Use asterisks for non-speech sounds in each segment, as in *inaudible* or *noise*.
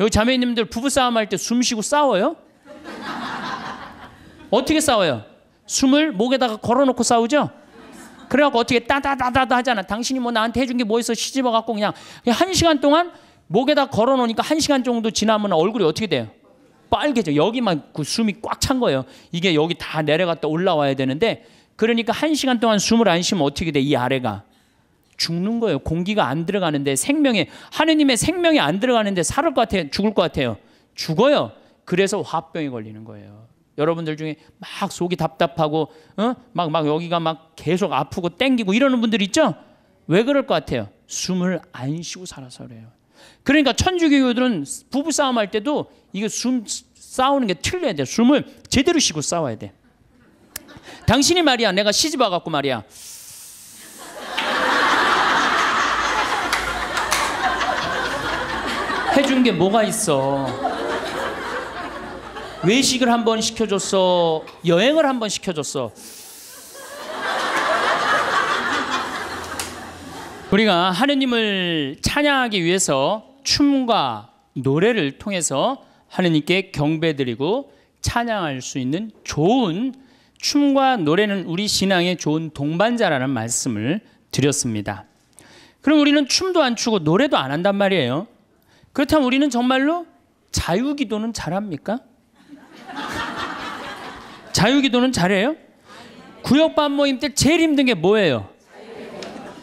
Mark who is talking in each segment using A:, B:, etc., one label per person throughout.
A: 여기 자매님들 부부싸움 할 때 숨 쉬고 싸워요? 어떻게 싸워요? 숨을 목에다가 걸어놓고 싸우죠? 그래갖고 어떻게 따다다다다 하잖아. 당신이 뭐 나한테 해준 게 뭐 있어 시집어갖고 그냥 한 시간 동안 목에다 걸어놓으니까 한 시간 정도 지나면 얼굴이 어떻게 돼요? 빨개져. 여기만 그 숨이 꽉 찬 거예요. 이게 여기 다 내려갔다 올라와야 되는데 그러니까 한 시간 동안 숨을 안 쉬면 어떻게 돼? 이 아래가 죽는 거예요. 공기가 안 들어가는데 생명에 하느님의 생명이 안 들어가는데 살을 것 같아요. 죽을 것 같아요. 죽어요. 그래서 화병이 걸리는 거예요. 여러분들 중에 막 속이 답답하고 막막 어? 막 여기가 막 계속 아프고 땡기고 이러는 분들 있죠? 왜 그럴 것 같아요? 숨을 안 쉬고 살아서 그래요. 그러니까 천주교들은 부부 싸움할 때도 이게 숨 싸우는 게 틀려야 돼. 숨을 제대로 쉬고 싸워야 돼. 당신이 말이야, 내가 시집 와갖고 말이야. 해준 게 뭐가 있어? 외식을 한번 시켜줬어. 여행을 한번 시켜줬어. 우리가 하느님을 찬양하기 위해서 춤과 노래를 통해서 하느님께 경배드리고 찬양할 수 있는 좋은 춤과 노래는 우리 신앙의 좋은 동반자라는 말씀을 드렸습니다. 그럼 우리는 춤도 안 추고 노래도 안 한단 말이에요. 그렇다면 우리는 정말로 자유 기도는 잘합니까? 자유 기도는 잘해요? 구역반 모임 때 제일 힘든 게 뭐예요?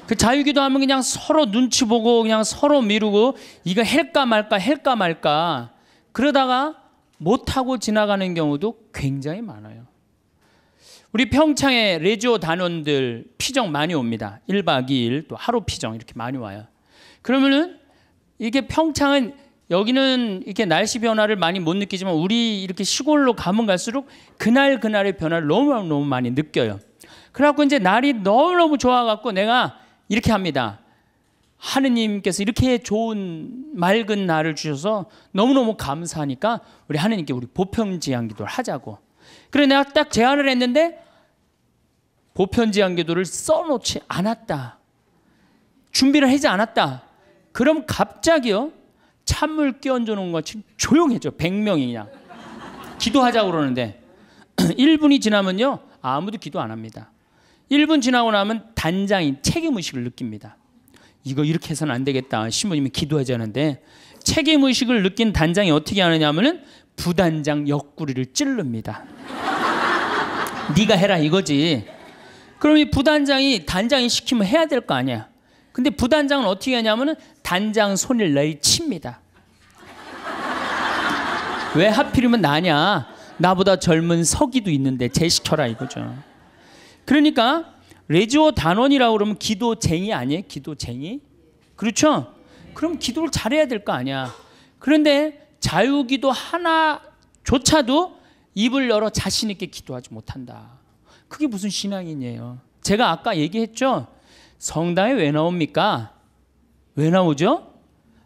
A: 그 자유 기도하면 그냥 서로 눈치 보고 그냥 서로 미루고 이거 할까 말까 할까 말까 그러다가 못하고 지나가는 경우도 굉장히 많아요. 우리 평창에 레지오 단원들 피정 많이 옵니다. 1박 2일 또 하루 피정 이렇게 많이 와요. 그러면은 이게 평창은 여기는 이렇게 날씨 변화를 많이 못 느끼지만 우리 이렇게 시골로 가면 갈수록 그날 그날의 변화를 너무 너무 많이 느껴요. 그래갖고 이제 날이 너무 너무 좋아갖고 내가 이렇게 합니다. 하느님께서 이렇게 좋은 맑은 날을 주셔서 너무 너무 감사하니까 우리 하느님께 우리 보편지향 기도를 하자고. 그래 내가 딱 제안을 했는데 보편지향 기도를 써놓지 않았다. 준비를 하지 않았다. 그럼 갑자기요 찬물 끼얹어 놓은 것이 조용해져 100명이 그 기도하자 그러는데 1분이 *clears throat* 지나면요 아무도 기도 안 합니다 1분 지나고 나면 단장이 책임의식을 느낍니다 이거 이렇게 해서는 안 되겠다 신부님이 기도하자는데 책임의식을 느낀 단장이 어떻게 하느냐 하면 부단장 옆구리를 찌릅니다 *laughs* 네가 해라 이거지 그럼 이 부단장이 단장이 시키면 해야 될 거 아니야 근데 부단장은 어떻게 하냐면은 단장 손을 내칩니다. 왜 하필이면 나냐? 나보다 젊은 서기도 있는데 제시켜라 이거죠. 그러니까 레지오 단원이라고 그러면 기도쟁이 아니에요? 기도쟁이? 그렇죠? 그럼 기도를 잘해야 될 거 아니야. 그런데 자유기도 하나조차도 입을 열어 자신 있게 기도하지 못한다. 그게 무슨 신앙이에요? 제가 아까 얘기했죠. 성당에 왜 나옵니까? 왜 나오죠?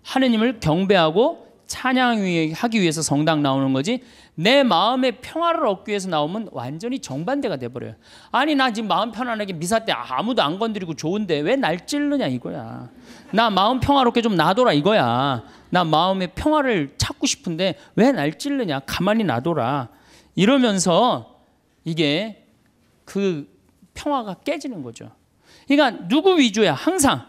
A: 하느님을 경배하고 찬양하기 위해서 성당 나오는 거지 내 마음의 평화를 얻기 위해서 나오면 완전히 정반대가 돼버려요 아니 나 지금 마음 편안하게 미사 때 아무도 안 건드리고 좋은데 왜 날 찌르냐 이거야 나 마음 평화롭게 좀 놔둬라 이거야 나 마음의 평화를 찾고 싶은데 왜 날 찌르냐 가만히 놔둬라 이러면서 이게 그 평화가 깨지는 거죠 그러니까 누구 위주야? 항상.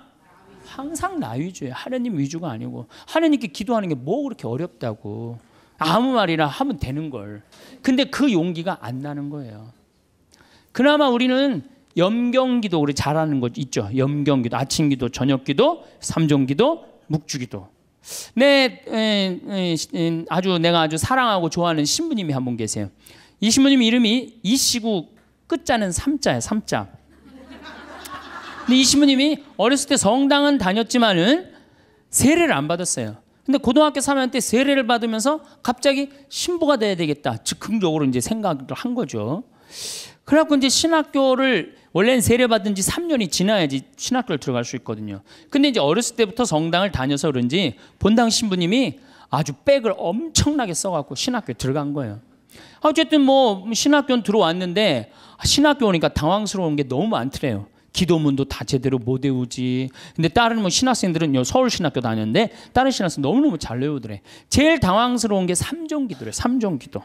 A: 항상 나 위주야. 하나님 위주가 아니고 하나님께 기도하는 게 뭐 그렇게 어렵다고. 아무 말이나 하면 되는 걸. 근데 그 용기가 안 나는 거예요. 그나마 우리는 염경기도 우리 잘하는 거 있죠. 염경기도, 아침기도, 저녁기도, 삼종기도, 묵주기도. 내 네, 에, 에, 에, 아주 내가 아주 사랑하고 좋아하는 신부님이 한 분 계세요. 이 신부님 이름이 이시구 끝자는 삼자예요. 삼자. 근데 이 신부님이 어렸을 때 성당은 다녔지만은 세례를 안 받았어요. 근데 고등학교 3학년 때 세례를 받으면서 갑자기 신부가 돼야 되겠다. 즉흥적으로 이제 생각을 한 거죠. 그래갖고 이제 신학교를 원래는 세례받은 지 3년이 지나야지 신학교를 들어갈 수 있거든요. 근데 이제 어렸을 때부터 성당을 다녀서 그런지 본당 신부님이 아주 백을 엄청나게 써갖고 신학교에 들어간 거예요. 어쨌든 뭐 신학교는 들어왔는데 신학교 오니까 당황스러운 게 너무 많더래요. 기도문도 다 제대로 못 외우지. 근데 다른 뭐 신학생들은요, 서울신학교 다녔는데 다른 신학생 너무너무 잘 외우더래. 제일 당황스러운 게 3종 기도래, 3종 기도.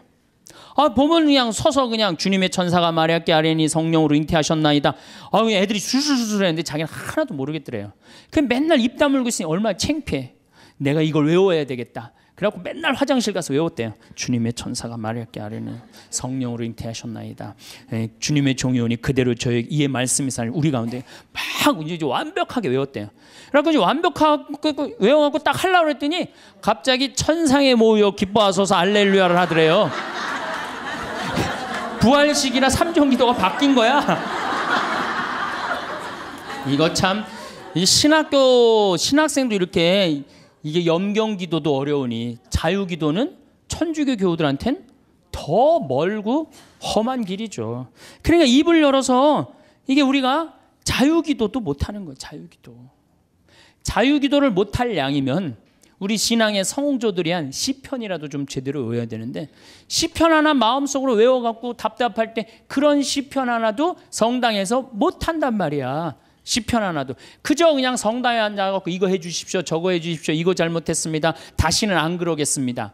A: 아, 보면 그냥 서서 그냥 주님의 천사가 마리아 깨아리니 성령으로 잉태하셨나이다. 아, 애들이 술술술 했는데 자기는 하나도 모르겠더래요. 그 맨날 입 다물고 있으니 얼마나 창피해. 내가 이걸 외워야 되겠다. 그래갖고 맨날 화장실 가서 외웠대요. 주님의 천사가 말할게 아래는 성령으로 잉태하셨나이다. 에, 예, 주님의 종이 오니 그대로 저의 이의 말씀이 살 우리 가운데 막 이제 완벽하게 외웠대요. 그래갖고 이제 완벽하고 외워갖고 딱 하려고 했더니 갑자기 천상에 모여 기뻐하소서 알렐루야를 하더래요. *laughs* 부활식이나 삼종기도가 바뀐 거야. *laughs* 이거 참 신학교 신학생도 이렇게 이게 염경 기도도 어려우니 자유 기도는 천주교 교우들한텐 더 멀고 험한 길이죠. 그러니까 입을 열어서 이게 우리가 자유 기도도 못 하는 거예요. 자유 기도. 자유 기도를 못할 양이면 우리 신앙의 성조들이한 시편이라도 좀 제대로 외워야 되는데 시편 하나 마음속으로 외워갖고 답답할 때 그런 시편 하나도 성당에서 못 한단 말이야. 시편 하나도 그저 그냥 성당에 앉아갖고 이거 해주십시오 저거 해주십시오 이거 잘못했습니다 다시는 안 그러겠습니다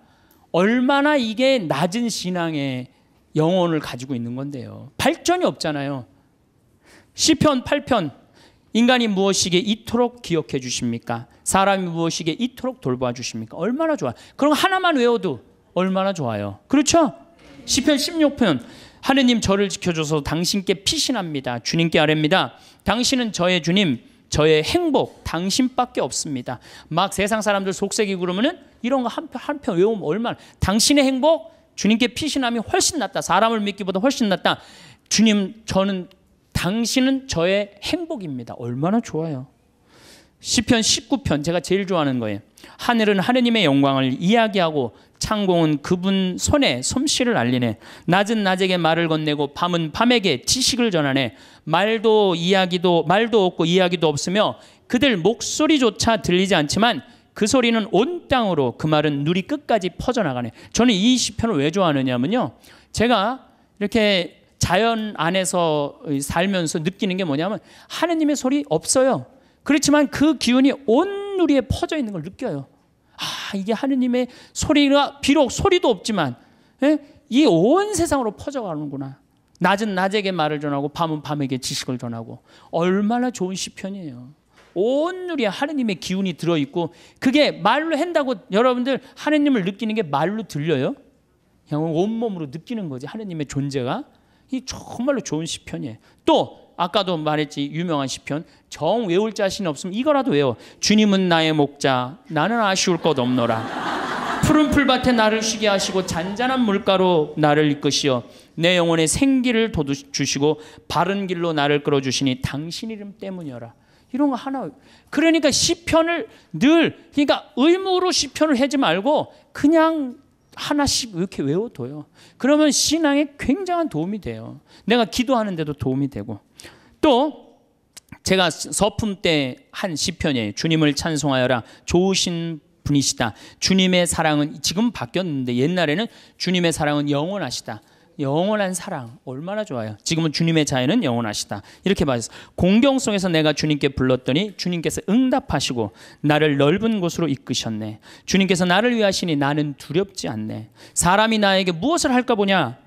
A: 얼마나 이게 낮은 신앙의 영혼을 가지고 있는 건데요 발전이 없잖아요 시편 8편 인간이 무엇이기에 이토록 기억해 주십니까 사람이 무엇이기에 이토록 돌봐 주십니까 얼마나 좋아 그럼 하나만 외워도 얼마나 좋아요 그렇죠 시편 16편 하느님 저를 지켜줘서 당신께 피신합니다. 주님께 아뢰입니다. 당신은 저의 주님, 저의 행복, 당신밖에 없습니다. 막 세상 사람들 속세기 그러면은 이런 거 한편 한편 외우면 얼마나 당신의 행복, 주님께 피신함이 훨씬 낫다. 사람을 믿기보다 훨씬 낫다. 주님, 저는 당신은 저의 행복입니다. 얼마나 좋아요. 시편 19편 제가 제일 좋아하는 거예요. 하늘은 하느님의 영광을 이야기하고 창공은 그분 손에 솜씨를 알리네. 낮은 낮에게 말을 건네고 밤은 밤에게 지식을 전하네. 말도 이야기도 말도 없고 이야기도 없으며 그들 목소리조차 들리지 않지만 그 소리는 온 땅으로 그 말은 누리 끝까지 퍼져나가네. 저는 이 시편을 왜 좋아하느냐면요. 제가 이렇게 자연 안에서 살면서 느끼는 게 뭐냐면 하느님의 소리 없어요. 그렇지만 그 기운이 온누리에 퍼져 있는 걸 느껴요. 아, 이게 하느님의 소리가 비록 소리도 없지만 예? 이온 세상으로 퍼져가는구나. 낮은 낮에게 말을 전하고 밤은 밤에게 지식을 전하고 얼마나 좋은 시편이에요. 온누리에 하느님의 기운이 들어있고 그게 말로 한다고 여러분들 하느님을 느끼는 게 말로 들려요? 그냥 온몸으로 느끼는 거지 하느님의 존재가 이 정말로 좋은 시편이에요. 또 아까도 말했지 유명한 시편 정 외울 자신 없으면 이거라도 외워 주님은 나의 목자 나는 아쉬울 것 없노라 푸른 풀밭에 나를 쉬게 하시고 잔잔한 물가로 나를 이끄시어 내 영혼의 생기를 돋주시고 바른 길로 나를 끌어주시니 당신 이름 때문이어라 이런 거 하나 그러니까 시편을 늘 그러니까 의무로 시편을 하지 말고 그냥 하나씩 이렇게 외워둬요. 그러면 신앙에 굉장한 도움이 돼요. 내가 기도하는데도 도움이 되고. 또 제가 서품 때 한 시편에 주님을 찬송하여라 좋으신 분이시다. 주님의 사랑은 지금 바뀌었는데 옛날에는 주님의 사랑은 영원하시다. 영원한 사랑 얼마나 좋아요. 지금은 주님의 자유는 영원하시다. 이렇게 말해서 공경송에서 내가 주님께 불렀더니 주님께서 응답하시고 나를 넓은 곳으로 이끄셨네. 주님께서 나를 위하시니 나는 두렵지 않네. 사람이 나에게 무엇을 할까 보냐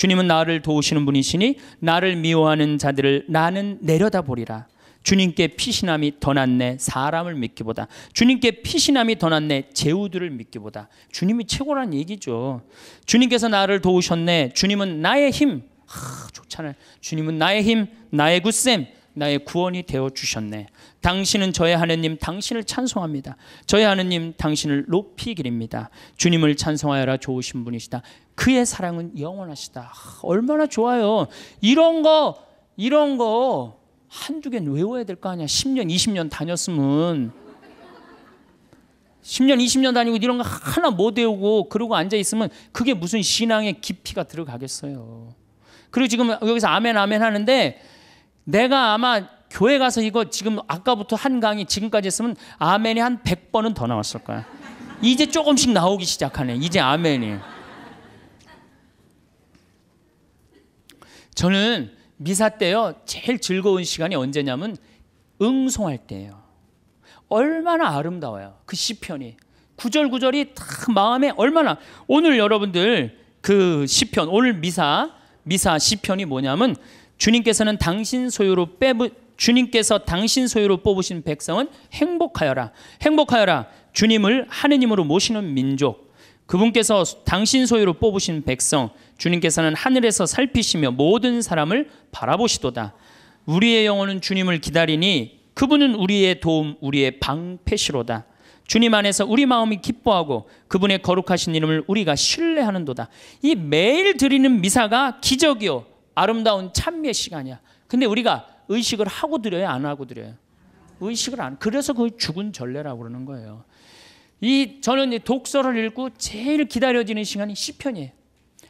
A: 주님은 나를 도우시는 분이시니 나를 미워하는 자들을 나는 내려다보리라. 주님께 피신함이 더 낫네 사람을 믿기보다 주님께 피신함이 더 낫네 재우들을 믿기보다 주님이 최고란 얘기죠 주님께서 나를 도우셨네 주님은 나의 힘 아, 좋잖아요 주님은 나의 힘 나의 굳셈 나의 구원이 되어 주셨네 당신은 저의 하느님 당신을 찬송합니다. 저의 하느님 당신을 높이 기립니다. 주님을 찬송하여라 좋으신 분이시다. 그의 사랑은 영원하시다. 얼마나 좋아요. 이런 거 이런 거 한두 개 외워야 될 거 아니야. 10년 20년 다녔으면 10년 20년 다니고 이런 거 하나 못 외우고 그러고 앉아 있으면 그게 무슨 신앙의 깊이가 들어가겠어요. 그리고 지금 여기서 아멘 아멘 하는데 내가 아마 교회 가서 이거 지금 아까부터 한 강의 지금까지 했으면 아멘이 한 100번은 더 나왔을 거야. 이제 조금씩 나오기 시작하네. 이제 아멘이. 저는 미사 때요. 제일 즐거운 시간이 언제냐면 응송할 때예요. 얼마나 아름다워요. 그 시편이 구절구절이 다 마음에 얼마나 오늘 여러분들 그 시편 오늘 미사 미사 시편이 뭐냐면 주님께서는 당신 소유로 빼부, 주님께서 당신 소유로 뽑으신 백성은 행복하여라. 행복하여라. 주님을 하느님으로 모시는 민족. 그분께서 당신 소유로 뽑으신 백성. 주님께서는 하늘에서 살피시며 모든 사람을 바라보시도다. 우리의 영혼은 주님을 기다리니 그분은 우리의 도움, 우리의 방패시로다. 주님 안에서 우리 마음이 기뻐하고 그분의 거룩하신 이름을 우리가 신뢰하는도다. 이 매일 드리는 미사가 기적이요. 아름다운 찬미의 시간이야. 근데 우리가 의식을 하고 드려요, 안 하고 드려요? 의식을 안. 그래서 그 죽은 전례라고 그러는 거예요. 이 저는 이 독서를 읽고 제일 기다려지는 시간이 시편이에요.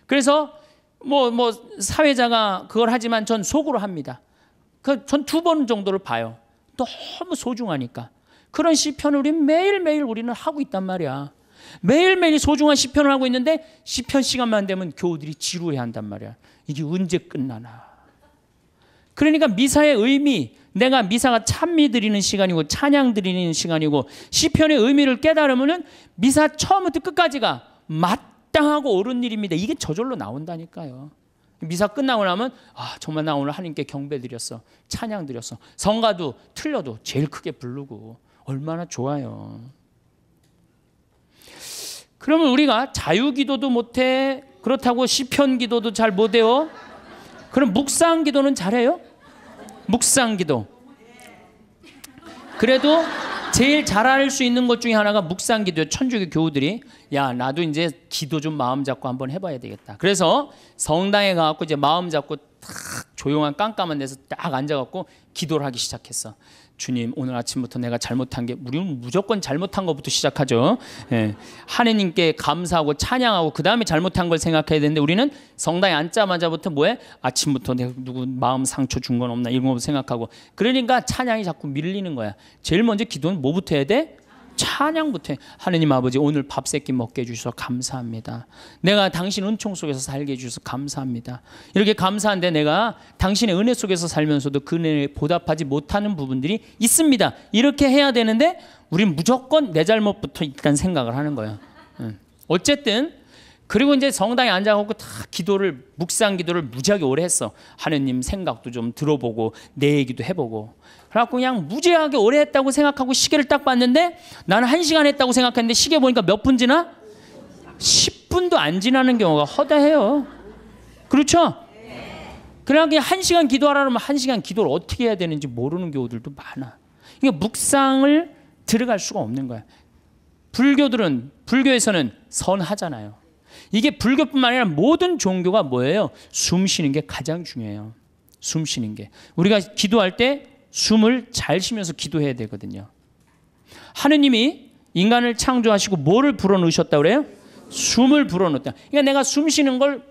A: 그래서 뭐뭐 뭐 사회자가 그걸 하지만 전 속으로 합니다. 그전두 번 정도를 봐요. 너무 소중하니까. 그런 시편을 우리 매일매일 우리는 하고 있단 말이야. 매일매일 소중한 시편을 하고 있는데 시편 시간만 되면 교우들이 지루해 한단 말이야. 이게 언제 끝나나. 그러니까 미사의 의미, 내가 미사가 찬미 드리는 시간이고 찬양 드리는 시간이고 시편의 의미를 깨달으면 미사 처음부터 끝까지가 마땅하고 옳은 일입니다. 이게 저절로 나온다니까요. 미사 끝나고 나면 아 정말 나 오늘 하나님께 경배 드렸어 찬양 드렸어 성가도 틀려도 제일 크게 부르고 얼마나 좋아요. 그러면 우리가 자유기도도 못해 그렇다고 시편기도도 잘 못해요. 그럼 묵상기도는 잘해요? 묵상 기도. 그래도 제일 잘할 수 있는 것 중에 하나가 묵상 기도예 천주교 교우들이 야 나도 이제 기도 좀 마음 잡고 한번 해봐야 되겠다. 그래서 성당에 가갖고 이제 마음 잡고 탁 조용한 깜깜한 데서 딱 앉아갖고 기도를 하기 시작했어. 주님 오늘 아침부터 내가 잘못한 게 우리는 무조건 잘못한 것부터 시작하죠. 예. 하느님께 감사하고 찬양하고 그 다음에 잘못한 걸 생각해야 되는데 우리는 성당에 앉자마자부터 뭐해? 아침부터 내가 누구 마음 상처 준 건 없나 이런 거 생각하고 그러니까 찬양이 자꾸 밀리는 거야. 제일 먼저 기도는 뭐부터 해야 돼? 찬양부터 하느님 아버지 오늘 밥 세끼 먹게 해주셔서 감사합니다. 내가 당신 은총 속에서 살게 해주셔서 감사합니다. 이렇게 감사한데 내가 당신의 은혜 속에서 살면서도 그은혜 보답하지 못하는 부분들이 있습니다. 이렇게 해야 되는데 우린 무조건 내 잘못부터 일단 생각을 하는 거예요. 어쨌든 그리고 이제 성당에 앉아갖고 다 기도를 묵상 기도를 무지하게 오래 했어. 하느님 생각도 좀 들어보고 내 얘기도 해보고 그래갖고 그냥 무지하게 오래 했다고 생각하고 시계를 딱 봤는데 나는 한시간 했다고 생각했는데 시계 보니까 몇 분 지나? 10분도 안 지나는 경우가 허다해요. 그렇죠? 그냥 그냥 1시간 기도하라면 그러한시간 기도를 어떻게 해야 되는지 모르는 경우들도 많아. 이게 그러니까 묵상을 들어갈 수가 없는 거야. 불교들은 불교에서는 선하잖아요. 이게 불교뿐만 아니라 모든 종교가 뭐예요? 숨 쉬는 게 가장 중요해요. 숨 쉬는 게. 우리가 기도할 때 숨을 잘 쉬면서 기도해야 되거든요. 하느님이 인간을 창조하시고 뭐를 불어넣으셨다 그래요? 숨을 불어넣었다. 그러니까 내가 숨 쉬는 걸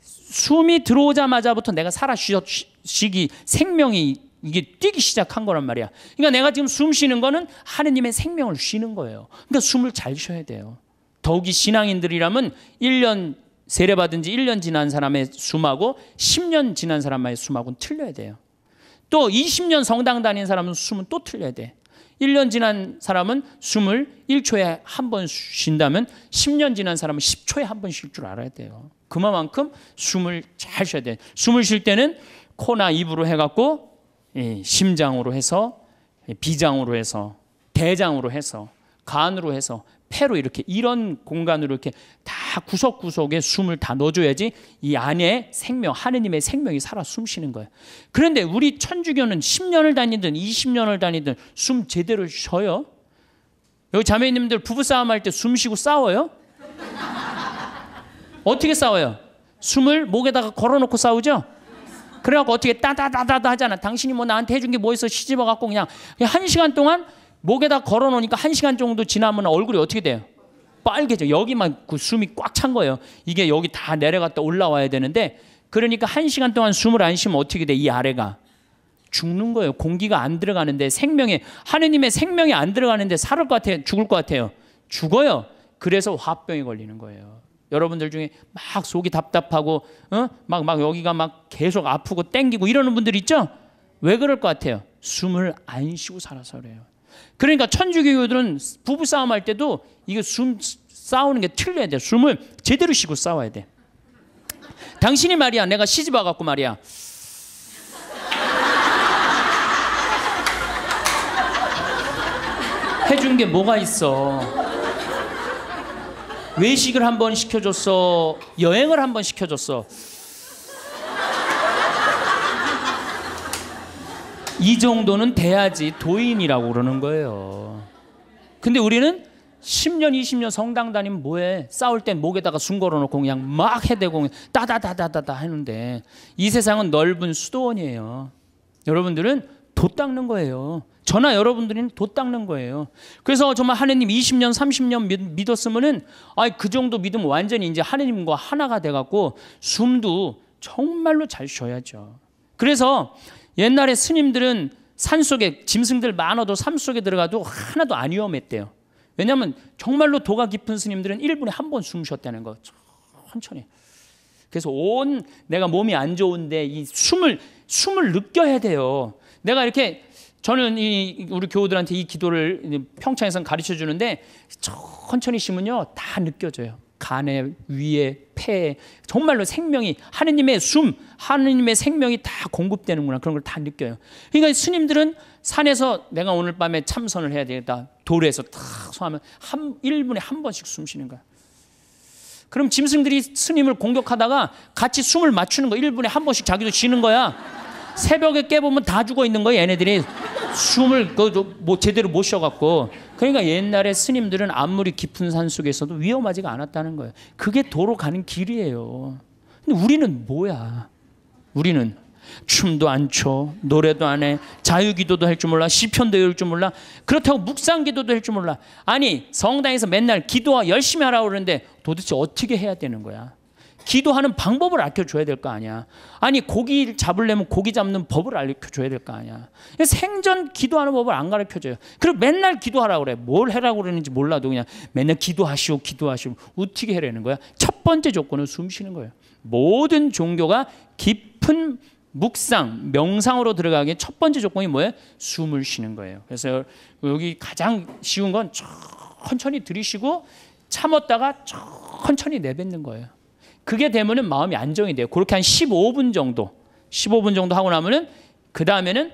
A: 숨이 들어오자마자부터 내가 살아 쉬기 생명이 이게 뛰기 시작한 거란 말이야. 그러니까 내가 지금 숨 쉬는 거는 하느님의 생명을 쉬는 거예요. 그러니까 숨을 잘 쉬어야 돼요. 더욱이 신앙인들이라면 1년 세례받은 지 1년 지난 사람의 숨하고 10년 지난 사람의 숨하고는 틀려야 돼요. 또 20년 성당 다닌 사람은 숨은 또 틀려야 돼. 1년 지난 사람은 숨을 1초에 한 번 쉰다면 10년 지난 사람은 10초에 한 번 쉴 줄 알아야 돼요. 그만큼 숨을 잘 쉬어야 돼. 숨을 쉴 때는 코나 입으로 해갖고 예, 심장으로 해서 예, 비장으로 해서 대장으로 해서 간으로 해서 폐로 이렇게 이런 공간으로 이렇게 다다 구석구석에 숨을 다 넣어줘야지 이 안에 생명, 하느님의 생명이 살아 숨쉬는 거예요. 그런데 우리 천주교는 10년을 다니든 20년을 다니든 숨 제대로 쉬어요. 여기 자매님들 부부싸움 할때 숨 쉬고 싸워요? 어떻게 싸워요? 숨을 목에다가 걸어놓고 싸우죠? 그래갖고 어떻게 따다다다다 하잖아. 당신이 뭐 나한테 해준 게 뭐 있어 시집어갖고 그냥 한 시간 동안 목에다 걸어놓으니까 한 시간 정도 지나면 얼굴이 어떻게 돼요? 빨개져. 여기만 그 숨이 꽉 찬 거예요. 이게 여기 다 내려갔다 올라와야 되는데 그러니까 한 시간 동안 숨을 안 쉬면 어떻게 돼? 이 아래가 죽는 거예요. 공기가 안 들어가는데 생명에 하느님의 생명이 안 들어가는데 살을 것 같아요. 죽을 것 같아요. 죽어요. 그래서 화병이 걸리는 거예요. 여러분들 중에 막 속이 답답하고 막막 어? 막 여기가 막 계속 아프고 땡기고 이러는 분들 있죠? 왜 그럴 것 같아요? 숨을 안 쉬고 살아서 그래요. 그러니까 천주교들은 부부 싸움할 때도 이게 숨 싸우는 게 틀려야 돼. 숨을 제대로 쉬고 싸워야 돼. 당신이 말이야, 내가 시집 와갖고 말이야. 해준 게 뭐가 있어? 외식을 한번 시켜줬어. 여행을 한번 시켜줬어. 이 정도는 돼야지 도인이라고 그러는 거예요. 근데 우리는 10년, 20년 성당 다니면 뭐해? 싸울 땐 목에다가 숨 걸어놓고 그냥 막 해대고 따다다다다다 하는데 이 세상은 넓은 수도원이에요. 여러분들은 돛 닦는 거예요. 저나 여러분들은 돛 닦는 거예요. 그래서 정말 하느님 20년, 30년 믿, 었으면은 아이 그 정도 믿음 완전히 이제 하느님과 하나가 돼갖고 숨도 정말로 잘 쉬어야죠. 그래서 옛날에 스님들은 산 속에 짐승들 많아도 산 속에 들어가도 하나도 안 위험했대요. 왜냐하면 정말로 도가 깊은 스님들은 1분에 한 번 숨 쉬었다는 거 천천히. 그래서 온 내가 몸이 안 좋은데 이 숨을 숨을 느껴야 돼요. 내가 이렇게 저는 이 우리 교우들한테 이 기도를 평창에선 가르쳐 주는데 천천히 쉬면요 다 느껴져요. 간에 위에 폐에 정말로 생명이 하느님의 숨 하느님의 생명이 다 공급되는구나 그런 걸 다 느껴요. 그러니까 스님들은 산에서 내가 오늘 밤에 참선을 해야 되겠다. 돌에서 탁 소하면 한 1분에 한 번씩 숨 쉬는 거야. 그럼 짐승들이 스님을 공격하다가 같이 숨을 맞추는 거 1분에 한 번씩 자기도 쉬는 거야. 새벽에 깨보면 다 죽어 있는 거야 얘네들이 숨을 그뭐 그, 제대로 못 쉬어갖고 그러니까 옛날에 스님들은 아무리 깊은 산 속에서도 위험하지가 않았다는 거예요. 그게 도로 가는 길이에요. 근데 우리는 뭐야? 우리는 춤도 안 춰, 노래도 안 해, 자유기도도 할 줄 몰라, 시편도 외울 줄 몰라, 그렇다고 묵상기도도 할 줄 몰라. 아니 성당에서 맨날 기도와 열심히 하라고 그러는데 도대체 어떻게 해야 되는 거야? 기도하는 방법을 알려줘야 될 거 아니야. 아니 고기 를 잡으려면 고기 잡는 법을 알려줘야 될 거 아니야. 생전 기도하는 법을 안 가르쳐줘요. 그리고 맨날 기도하라 그래. 뭘 해라고 그러는지 몰라도 그냥 맨날 기도하시오, 기도하시오. 어떻게 해라는 거야? 첫 번째 조건은 숨 쉬는 거예요. 모든 종교가 깊 깊은 묵상, 명상으로 들어가기에 첫 번째 조건이 뭐예요? 숨을 쉬는 거예요. 그래서 여기 가장 쉬운 건 천천히 들이쉬고 참았다가 천천히 내뱉는 거예요. 그게 되면은 마음이 안정이 돼요. 그렇게 한 15분 정도, 15분 정도 하고 나면은 그 다음에는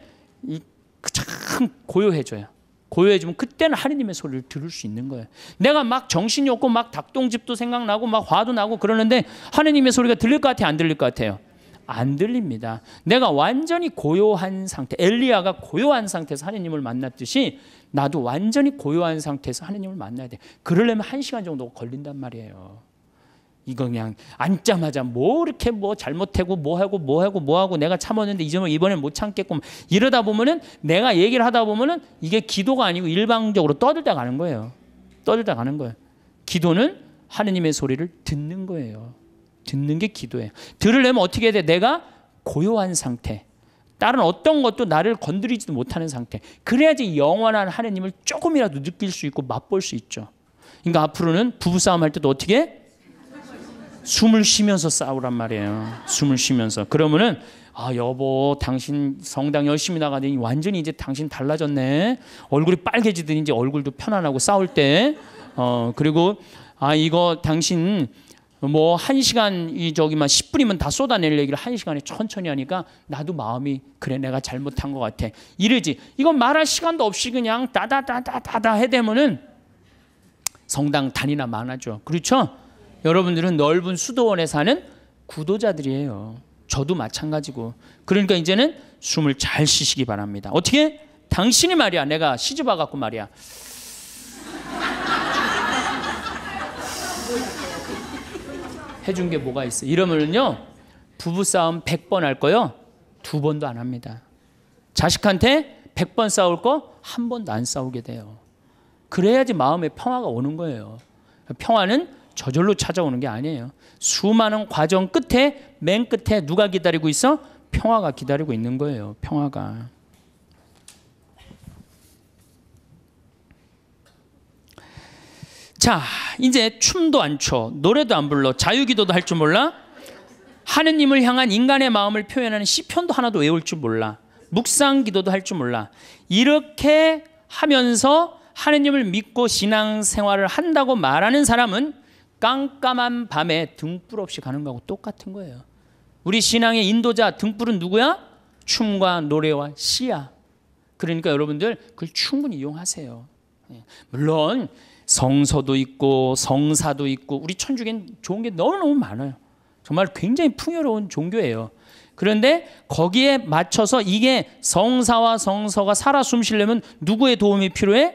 A: 참 고요해져요. 고요해지면 그때는 하느님의 소리를 들을 수 있는 거예요. 내가 막 정신이 없고 막 닭똥집도 생각나고 막 화도 나고 그러는데 하느님의 소리가 들릴 것 같아요? 안 들릴 것 같아요? 안 들립니다. 내가 완전히 고요한 상태, 엘리야가 고요한 상태에서 하느님을 만났듯이 나도 완전히 고요한 상태에서 하느님을 만나야 돼. 그러려면 한 시간 정도 걸린단 말이에요. 이거 그냥 앉자마자 뭐 이렇게 뭐 잘못하고 뭐하고 뭐하고 뭐하고 내가 참았는데 이제 뭐 이번엔 못 참겠고 뭐 이러다 보면은 내가 얘기를 하다 보면은 이게 기도가 아니고 일방적으로 떠들다 가는 거예요. 떠들다 가는 거예요. 기도는 하느님의 소리를 듣는 거예요. 듣는 게 기도예요. 들으려면 어떻게 해야 돼? 내가 고요한 상태. 다른 어떤 것도 나를 건드리지도 못하는 상태. 그래야지 영원한 하느님을 조금이라도 느낄 수 있고 맛볼 수 있죠. 그러니까 앞으로는 부부싸움 할 때도 어떻게 숨을 쉬면서 싸우란 말이에요. 숨을 쉬면서. 그러면은 아 여보 당신 성당 열심히 나가더니 완전히 이제 당신 달라졌네. 얼굴이 빨개지더니 이제 얼굴도 편안하고 싸울 때. 어 그리고 아 이거 당신 뭐한 시간이 저기만 10분이면 다 쏟아낼 얘기를 한 시간에 천천히 하니까 나도 마음이 그래 내가 잘못한 것 같아 이러지 이건 말할 시간도 없이 그냥 다다다다다다 해대면은 성당 단이나 많아져 그렇죠? 여러분들은 넓은 수도원에 사는 구도자들이에요 저도 마찬가지고 그러니까 이제는 숨을 잘 쉬시기 바랍니다 어떻게? 당신이 말이야 내가 시집 와갖고 말이야 해준 게 뭐가 있어? 이러면요 부부싸움 100번 할 거요 두 번도 안 합니다. 자식한테 100번 싸울 거 한 번도 안 싸우게 돼요. 그래야지 마음에 평화가 오는 거예요. 평화는 저절로 찾아오는 게 아니에요. 수많은 과정 끝에 맨 끝에 누가 기다리고 있어? 평화가 기다리고 있는 거예요. 평화가. 자, 이제 춤도 안 춰, 노래도 안 불러, 자유기도도 할 줄 몰라? 하느님을 향한 인간의 마음을 표현하는 시편도 하나도 외울 줄 몰라. 묵상 기도도 할 줄 몰라. 이렇게 하면서 하느님을 믿고 신앙 생활을 한다고 말하는 사람은 깜깜한 밤에 등불 없이 가는 거하고 똑같은 거예요. 우리 신앙의 인도자 등불은 누구야? 춤과 노래와 시야. 그러니까 여러분들 그걸 충분히 이용하세요. 예. 물론 성서도 있고 성사도 있고 우리 천주교는 좋은 게 너무너무 많아요. 정말 굉장히 풍요로운 종교예요. 그런데 거기에 맞춰서 이게 성사와 성서가 살아 숨쉬려면 누구의 도움이 필요해?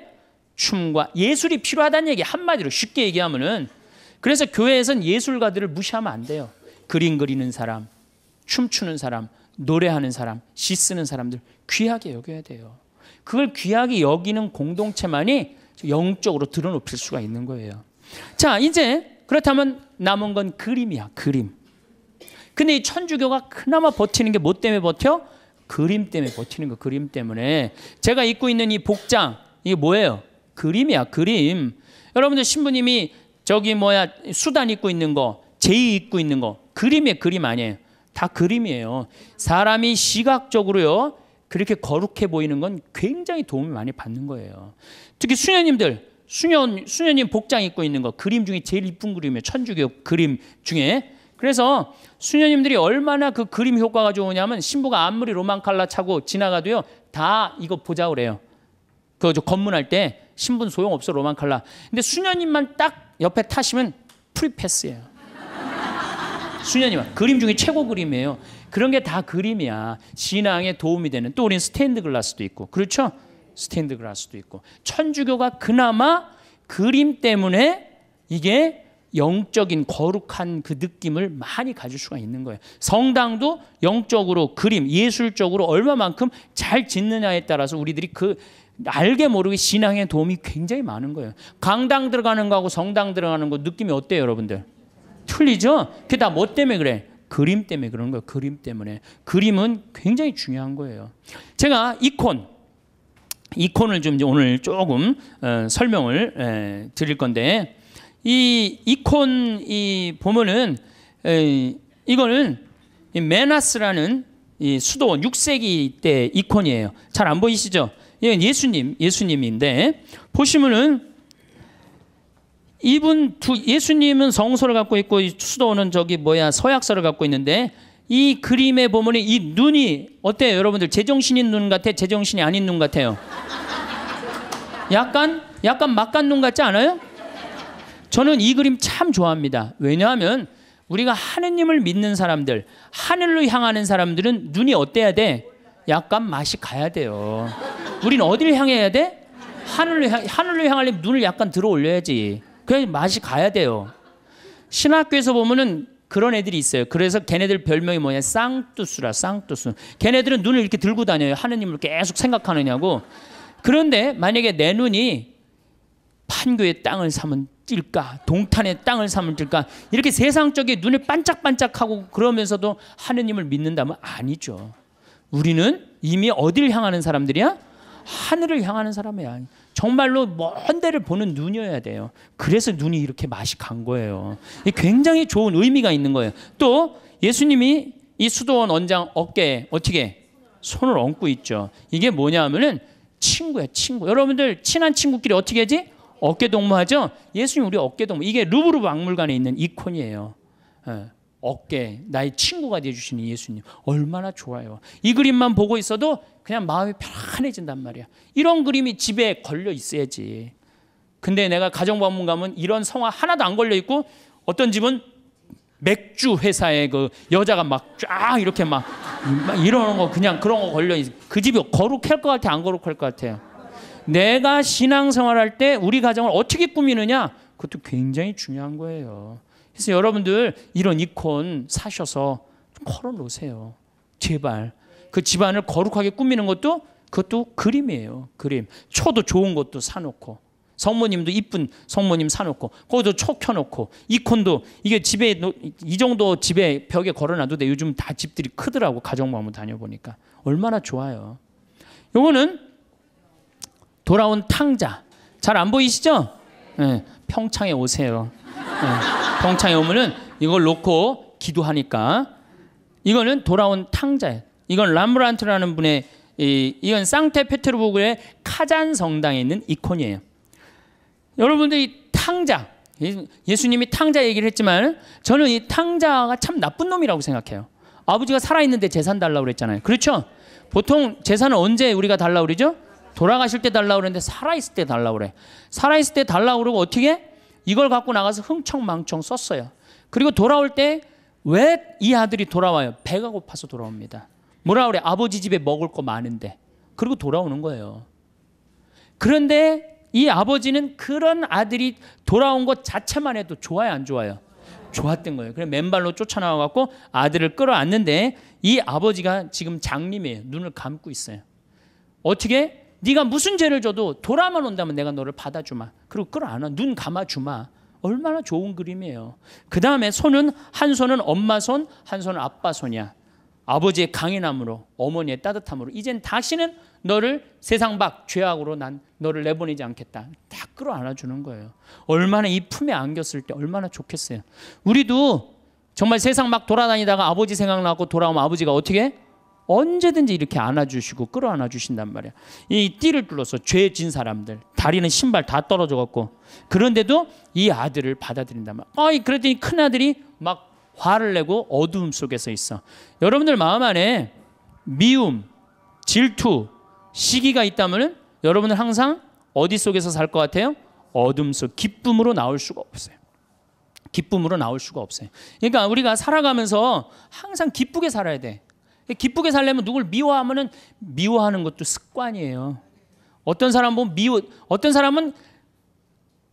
A: 춤과 예술이 필요하다는 얘기 한마디로 쉽게 얘기하면은 그래서 교회에선 예술가들을 무시하면 안 돼요. 그림 그리는 사람, 춤추는 사람, 노래하는 사람, 시 쓰는 사람들 귀하게 여겨야 돼요. 그걸 귀하게 여기는 공동체만이 영적으로 드러높일 수가 있는 거예요. 자, 이제 그렇다면 남은 건 그림이야, 그림. 근데 이 천주교가 그나마 버티는 게 뭐 때문에 버텨? 그림 때문에 버티는 거, 그림 때문에. 제가 입고 있는 이 복장, 이게 뭐예요? 그림이야, 그림. 여러분들 신부님이 저기 뭐야, 수단 입고 있는 거, 제이 입고 있는 거, 그림의 그림 아니에요. 다 그림이에요. 사람이 시각적으로요, 그렇게 거룩해 보이는 건 굉장히 도움을 많이 받는 거예요. 특히 수녀님들, 수녀, 수녀님 복장 입고 있는 거, 그림 중에 제일 이쁜 그림이에요. 천주교 그림 중에. 그래서 수녀님들이 얼마나 그 그림 효과가 좋으냐면 신부가 아무리 로만 칼라 차고 지나가도요, 다 이거 보자 그래요. 그 검문할 때 신분 소용없어 로만 칼라. 근데 수녀님만 딱 옆에 타시면 프리패스예요. 수녀님은 그림 중에 최고 그림이에요. 그런 게 다 그림이야. 신앙에 도움이 되는. 또 우린 스탠드 글라스도 있고. 그렇죠? 스탠드 글라스도 있고. 천주교가 그나마 그림 때문에 이게 영적인 거룩한 그 느낌을 많이 가질 수가 있는 거예요. 성당도 영적으로 그림, 예술적으로 얼마만큼 잘 짓느냐에 따라서 우리들이 그 알게 모르게 신앙에 도움이 굉장히 많은 거예요. 강당 들어가는 거하고 성당 들어가는 거 느낌이 어때요, 여러분들? 틀리죠? 그게 다 뭐 때문에 그래? 그림 때문에 그런 거예요. 그림 때문에. 그림은 굉장히 중요한 거예요. 제가 이콘, 이콘을 좀 오늘 조금 어, 설명을 에, 드릴 건데 이 이콘 이 보면은 에, 이거는 이 메나스라는 이수도 6세기 때 이콘이에요. 잘 안 보이시죠? 예, 예수님, 예수님인데 보시면은 이분 두 예수님은 성서를 갖고 있고 수도원은 저기 뭐야 서약서를 갖고 있는데 이 그림에 보면 이 눈이 어때요 여러분들 제정신인 눈 같아 제정신이 아닌 눈 같아요 약간 약간 막간 눈 같지 않아요? 저는 이 그림 참 좋아합니다 왜냐하면 우리가 하느님을 믿는 사람들 하늘로 향하는 사람들은 눈이 어때야 돼? 약간 맛이 가야 돼요 우린 어디를 향해야 돼? 하늘로, 하늘로 향하려면 눈을 약간 들어 올려야지 그냥 맛이 가야 돼요. 신학교에서 보면은 그런 애들이 있어요. 그래서 걔네들 별명이 뭐냐? 쌍뚜수라, 쌍뚜수. 걔네들은 눈을 이렇게 들고 다녀요. 하느님을 계속 생각하느냐고. 그런데 만약에 내 눈이 판교의 땅을 사면 찔까? 동탄의 땅을 사면 찔까? 이렇게 세상적인 눈을 반짝반짝하고 그러면서도 하느님을 믿는다면 아니죠. 우리는 이미 어딜 향하는 사람들이야? 하늘을 향하는 사람이야. 정말로 먼 데를 보는 눈이어야 돼요. 그래서 눈이 이렇게 맛이 간 거예요. 굉장히 좋은 의미가 있는 거예요. 또 예수님이 이 수도원 원장 어깨에 어떻게 손을 얹고 있죠. 이게 뭐냐 면은 친구야, 친구. 여러분들 친한 친구끼리 어떻게 하지? 어깨 동무하죠. 예수님 우리 어깨 동무. 이게 루브르 박물관에 있는 이콘이에요. 예. 어깨, 나의 친구가 되어주시는 예수님. 얼마나 좋아요. 이 그림만 보고 있어도 그냥 마음이 편안해진단 말이야. 이런 그림이 집에 걸려 있어야지. 근데 내가 가정방문 가면 이런 성화 하나도 안 걸려 있고 어떤 집은 맥주 회사에 그 여자가 막 쫙 이렇게 막, 막 이러는 거 그냥 그런 거 걸려 있어. 그 집이 거룩할 것 같아, 안 거룩할 것 같아요. 내가 신앙생활할 때 우리 가정을 어떻게 꾸미느냐 그것도 굉장히 중요한 거예요. 그래서 여러분들 이런 이콘 사셔서 걸어 놓으세요. 제발. 그 집안을 거룩하게 꾸미는 것도 그것도 그림이에요. 그림. 초도 좋은 것도 사놓고. 성모님도 이쁜 성모님 사놓고 거기도 초 켜놓고 이콘도 이게 집에 이 정도 집에 벽에 걸어놔도 돼 요즘 다 집들이 크더라고 가정방문 다녀보니까 얼마나 좋아요 요거는 돌아온 탕자 잘 안 보이시죠? 네, 평창에 오세요 네. 동창에 오면은 이걸 놓고 기도하니까 이거는 돌아온 탕자예요. 이건 람브란트라는 분의 이, 이건 상테페테르부르의 카잔 성당에 있는 이콘이에요. 여러분들 이 탕자 예수님이 탕자 얘기를 했지만 저는 이 탕자가 참 나쁜 놈이라고 생각해요. 아버지가 살아 있는데 재산 달라고 그랬잖아요. 그렇죠? 보통 재산은 언제 우리가 달라고 그러죠? 돌아가실 때 달라고 그러는데 살아 있을 때 달라고 그래. 살아 있을 때 달라고 그러고 어떻게? 이걸 갖고 나가서 흥청망청 썼어요. 그리고 돌아올 때 왜 이 아들이 돌아와요? 배가 고파서 돌아옵니다. 뭐라 그래? 아버지 집에 먹을 거 많은데. 그리고 돌아오는 거예요. 그런데 이 아버지는 그런 아들이 돌아온 것 자체만 해도 좋아요, 안 좋아요? 좋았던 거예요. 그래서 맨발로 쫓아나와갖고 아들을 끌어안는데 이 아버지가 지금 장님이에요. 눈을 감고 있어요. 어떻게? 네가 무슨 죄를 줘도 돌아만 온다면 내가 너를 받아주마. 그리고 끌어안아. 눈 감아주마. 얼마나 좋은 그림이에요. 그 다음에 손은 한 손은 엄마 손, 한 손은 아빠 손이야. 아버지의 강인함으로, 어머니의 따뜻함으로. 이젠 다시는 너를 세상 밖 죄악으로 난 너를 내보내지 않겠다. 딱 끌어안아 주는 거예요. 얼마나 이 품에 안겼을 때 얼마나 좋겠어요. 우리도 정말 세상 막 돌아다니다가 아버지 생각나고 돌아오면 아버지가 어떻게 언제든지 이렇게 안아주시고 끌어안아 주신단 말이야. 이 띠를 둘러서 죄진 사람들 다리는 신발 다 떨어져 갖고 그런데도 이 아들을 받아들인단 말이야. 아이 그랬더니 큰 아들이 막 화를 내고 어두움 속에서 있어. 여러분들 마음 안에 미움, 질투, 시기가 있다면 여러분은 항상 어디 속에서 살 것 같아요? 어둠 속 기쁨으로 나올 수가 없어요. 기쁨으로 나올 수가 없어요. 그러니까 우리가 살아가면서 항상 기쁘게 살아야 돼. 기쁘게 살려면 누굴 미워하면은 미워하는 것도 습관이에요. 어떤 사람 보면 미워 어떤 사람은